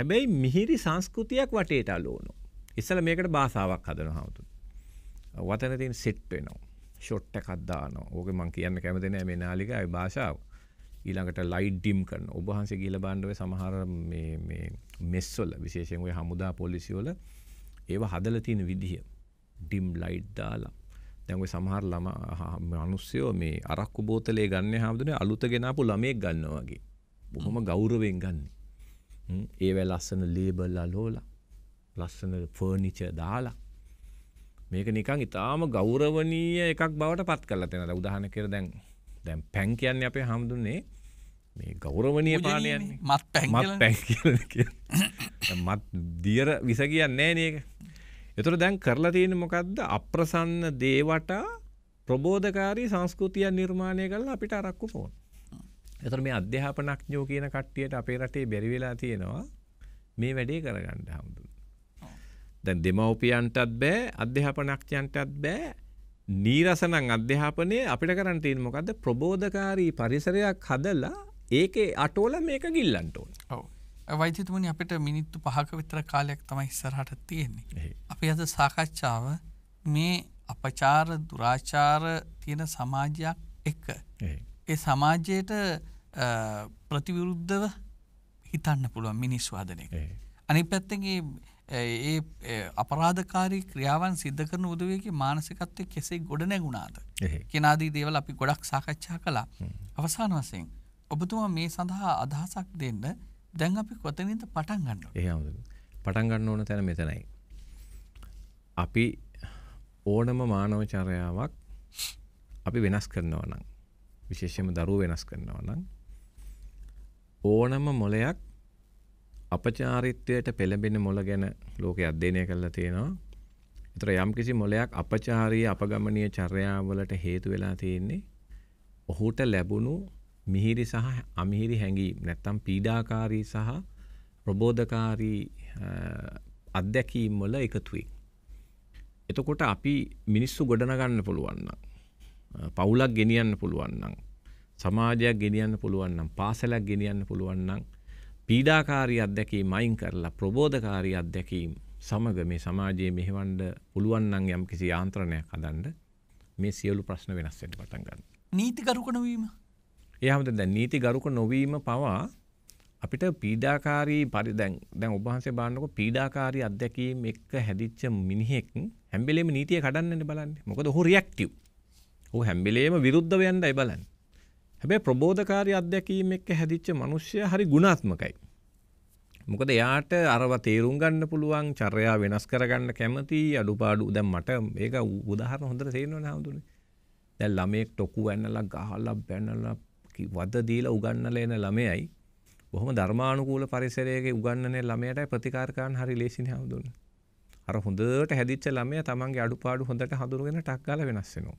හැබැයි මිහිරි සංස්කෘතියක් වටේට අලෝනු ඉස්සල මේකට බාසාාවක් හදන හමුතු වතනතින් සෙට් වෙනවා ෂොට්ට කද්දාන ඕක මං කියන්න කැමතිනෑ මේ නාලිකයි භාෂාව ඊළඟට ලයි් ඩිම් කරන ඔබහන්ස ගීල බණ්ඩුව සමහර මෙස්සොල විශේෂෙන් ඔය හමුදා පොලිසිවල ඒව හදල තියෙන විදිහ ඩිම් ලයිට් දාලා දැව සමහර ළම අනුස්යෝ මේ අරක්කු බෝතලේ ගන්න හාමුදුන අලුත ගෙනාපු ළමයෙක් ගන්නවාගේ බොහොම ගෞරවෙන් ගන්න ඒවැ ලස්සන ලේබල්ලා ලෝලා ලස්සන ෆර්නිච දාලා මේක නිකන් ඉතාම ගෞරවනීය එකක් බවට පත් කරලා තියෙනවා. උදාහරණයක් කියලා දැන් දැන් පැන් කියන්නේ අපේ හැමදුන්නේ මේ ගෞරවනීය පානයන්නේ. මත් පැන් කියලා. මත් පැන් කියලා කියන්නේ. මත් දියර විස කියන්නේ නෑනේ ඒක. ඒතර දැන් කරලා තියෙන්නේ මොකද්ද? අප්‍රසන්න දේවට ප්‍රබෝධකාරී සංස්කෘතිය නිර්මාණය කරලා අපිට අරක්කු පොවන. ඒතර මේ අධ්‍යාපනඥයෝ කියන කට්ටියට අපේ රටේ බැරි වෙලා තියෙනවා මේ වැඩේ කරගන්න හැමදුන්නේ. දැන් දෙමව්පියන්ටත් බෑ අධ්‍යාපනඥයන්ටත් බෑ නීරසනම් අධ්‍යාපනයේ අපිට කරන්න තියෙන මොකද්ද ප්‍රබෝධකාරී පරිසරයක් හදලා ඒකේ අටෝල මේක ගිල්ලන්න ඕන. ඔව්. වෛද්‍යතුමනි අපිට මිනිත්තු 5ක විතර කාලයක් තමයි ඉස්සරහට තියෙන්නේ. අපි අද සාකච්ඡාව මේ අපචාර දුරාචාර තියෙන සමාජයක් එක. ඒ සමාජයට ප්‍රතිවිරුද්ධව හිතන්න පුළුවන් මිනිස් වාදනය. අනි පැත්තගේ ඒ අපරාධකාරී ක්‍රියාවන් සිද්ධ කරන උදවේගේ මානසිකත්වය කෙසේ ගොඩ නැගුණාද. කෙනාදී දේවල් අපි ගොඩක් සාකච්ඡා කලා. අවසාන වසයෙන්. ඔබතුමා මේ සඳහා අදහසක් දෙන්න දැන් අපි කොතනින්ද පටන් ගන්න. එහමද. පටන් ගන්න ඕන තැන මෙතනයි. අපි ඕනම මානවචරයාවක් අපි වෙනස් කරනවනම්. විශේෂම දරුව වෙනස් කරනවනම්. ඕනම මොලයක් අපචාරිත්වයට පෙළඹෙන මොළ ගැන ලෝකෙ අධ්‍යයනය කරලා තියෙනවා. ඒතර යම්කිසි මොළයක් අපචාරී අපගමනීය චර්යාවලට හේතු වෙලා තියෙන්නේ ඔහුට ලැබුණු මිහිරි සහ අමිහිරි හැඟීම් නැත්තම් පීඩාකාරී සහ ප්‍රබෝධකාරී අත්දැකීම් වල එකතුවීම. එතකොට අපි මිනිස්සු ගොඩනගන්න පුළුවන් නම් පවුලක් ගෙනියන්න පුළුවන් නම් සමාජයක් ගෙනියන්න පුළුවන් නම් පාසලක් ගෙනියන්න පුළුවන් නම් පීඩාකාරී අත්දැකීම් අයින් කරලා ප්‍රබෝධකාරී අත්දැකීම් සමග මේ සමාජයේ මෙහෙවන්න පුළුවන් නම් යම්කිසි යාන්ත්‍රණයක් හදන්න මේ සියලු ප්‍රශ්න වෙනස් වෙන්න පටන් ගන්නවා. නීති ගරුක නොවීම. ඒ හැමතෙන් දැන් නීති ගරුක නොවීම පවා අපිට පීඩාකාරී පරි දැන් දැන් ඔබ වහන්සේ බලන්නකො පීඩාකාරී අත්දැකීම් එක්ක හැදිච්ච මිනිහෙක් හැම්බෙලේම නීතිය කඩන්නනේ බලන්නේ. මොකද ඔහු රියැක්ටිව්. ඔහු හැම්බෙලේම විරුද්ධව යන්නයි බලන්නේ. හැබැයි ප්‍රබෝධකාරී අධ්‍යක්ීම් එක්ක හැදිච්ච මිනිස්සය හරි ගුණාත්මකයි. මොකද එයාට අරව තේරුම් ගන්න පුළුවන්, චර්යා වෙනස් කරගන්න කැමති, අඩුපාඩු දැන් මට මේක උදාහරණ හොඳට තේරෙනවනේ හඳුනේ. දැන් ළමයෙක් ටොකු ඇන්නලා ගහලා බැනලා වද දීලා උගන්නලා එන ළමයයි බොහොම ධර්මානුකූල පරිසරයක උගන්නනේ ළමයට ප්‍රතිකාර කරන්න හරි ලේසිනේ හඳුනේ. අර හොඳට හැදිච්ච ළමයා තමන්ගේ අඩුපාඩු හොඳට හඳුනගෙන ටක් ගාලා වෙනස් වෙනවා.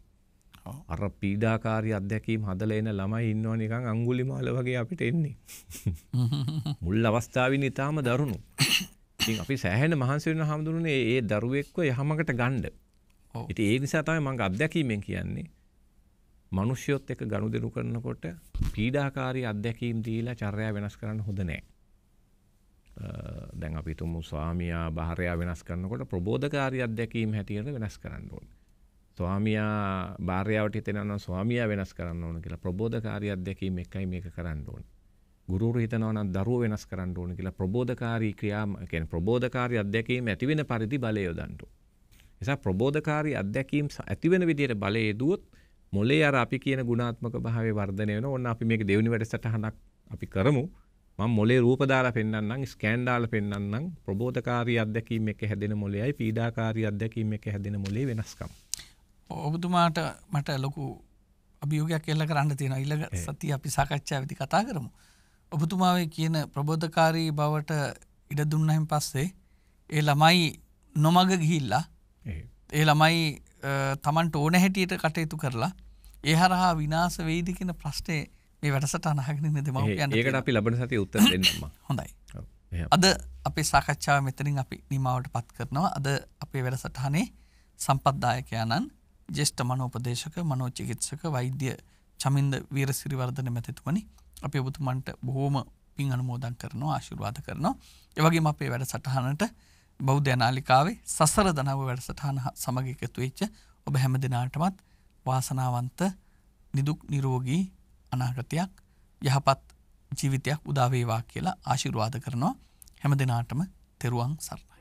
අර පීඩාකාරී අධ්‍යක්ීම් හදලා එන ළමයි ඉන්නව නිකන් අඟුලිමාල වගේ අපිට එන්නේ. මුල් අවස්ථාවේ නිතාම දරුණු. ඉතින් අපි සෑහෙන මහන්සි වෙන හැමදුනේ ඒ දරුවෙක්ව යහමකට ගන්න. ඉතින් ඒ නිසා තමයි මම අධ්‍යක්ීමෙන් කියන්නේ. මිනිස්සුත් එක්ක ගනුදෙනු කරනකොට පීඩාකාරී අධ්‍යක්ීම් දීලා චර්යා වෙනස් කරන්න හොඳ නැහැ. දැන් අපි තුමු ස්වාමියා භාර්යාව වෙනස් කරනකොට ප්‍රබෝධකාරී අධ්‍යක්ීම් හැටියට වෙනස් කරන්න ඕනේ. ස්වාමියා භාර්යාවට හිතෙනවා නම් ස්වාමියා වෙනස් කරන්න ඕන කියලා ප්‍රබෝධකාරී අධ්‍යක්ීම් එකයි මේක කරන්න ඕනේ. ගුරුවරු හිතනවා නම් දරුවෝ වෙනස් කරන්න ඕන කියලා ප්‍රබෝධකාරී ක්‍රියා කියන්නේ ප්‍රබෝධකාරී අධ්‍යක්ීම් ඇති වෙන පරිදි බලය යොදන්න ඕන. නිසා ප්‍රබෝධකාරී අධ්‍යක්ීම් ඇති වෙන විදිහට බලය යෙදුවොත් මොලේ අර අපි කියන ගුණාත්මක භාවය වර්ධනය වෙනවා. ඕන්න අපි මේක දෙවෙනි වැඩසටහනක් අපි කරමු. මම මොලේ රූප දාලා පෙන්වන්නම් ස්කෑන් දාලා පෙන්වන්නම් ප්‍රබෝධකාරී අධ්‍යක්ීම් එක හැදෙන මොලේයි පීඩාකාරී අධ්‍යක්ීම් එක හැදෙන මොලේ වෙනස්කම්. ඔබතුමාට මට ලොකු අභියෝගයක් එල්ල කරන්න තියෙන ඉල්ලග සති අපි සාකච්ඡා විදි කතා කරමු. ඔබතුමාවේ කියන ප්‍රබෝධකාරී බවට ඉඩ දුන්නහෙන් පස්සේ ඒ ළමයි නොමග ගිහිල්ලා ඒ ළමයි තමන්ට ඕන හැටියට කටයුතු කරලා ඒ හරහා විනාස වෙයිද කියෙන ප්‍රශ්ටේ මේ වැඩසට අනහගෙන දෙම ඒකට අපි ලබන සති උත්තර හොඳයි අද අපේ සාකච්ඡාව මෙතරින් අපි නිමාවට පත් කරනවා අද අපේ වැඩසටහනේ සම්පත්දායකයාණන් ජෙෂ්ට මනෝපදේශක මනෝචිකිත්සක වෛද්‍ය චමින්ද වීරසිරිවර්ධන මැතිතුමනි අපි ඔබතුමන්ට බොහෝම පින් අනුමෝදන් කරනවා ආශිර්වාද කරනවා. එවගේ අපේ වැඩ සටහනට බෞද්ධ නාලිකාවේ සසර දනව වැඩ සටහන සමග එකතු වෙච්ච ඔබ හැම දිනාටමත් වාසනාවන්ත නිදුක් නිරෝගී අනාගතයක් යහපත් ජීවිතයක් උදා වේවා කියලා ආශිර්වාද කරනවා. හැම දිනාටම තෙරුවන් සරණයි.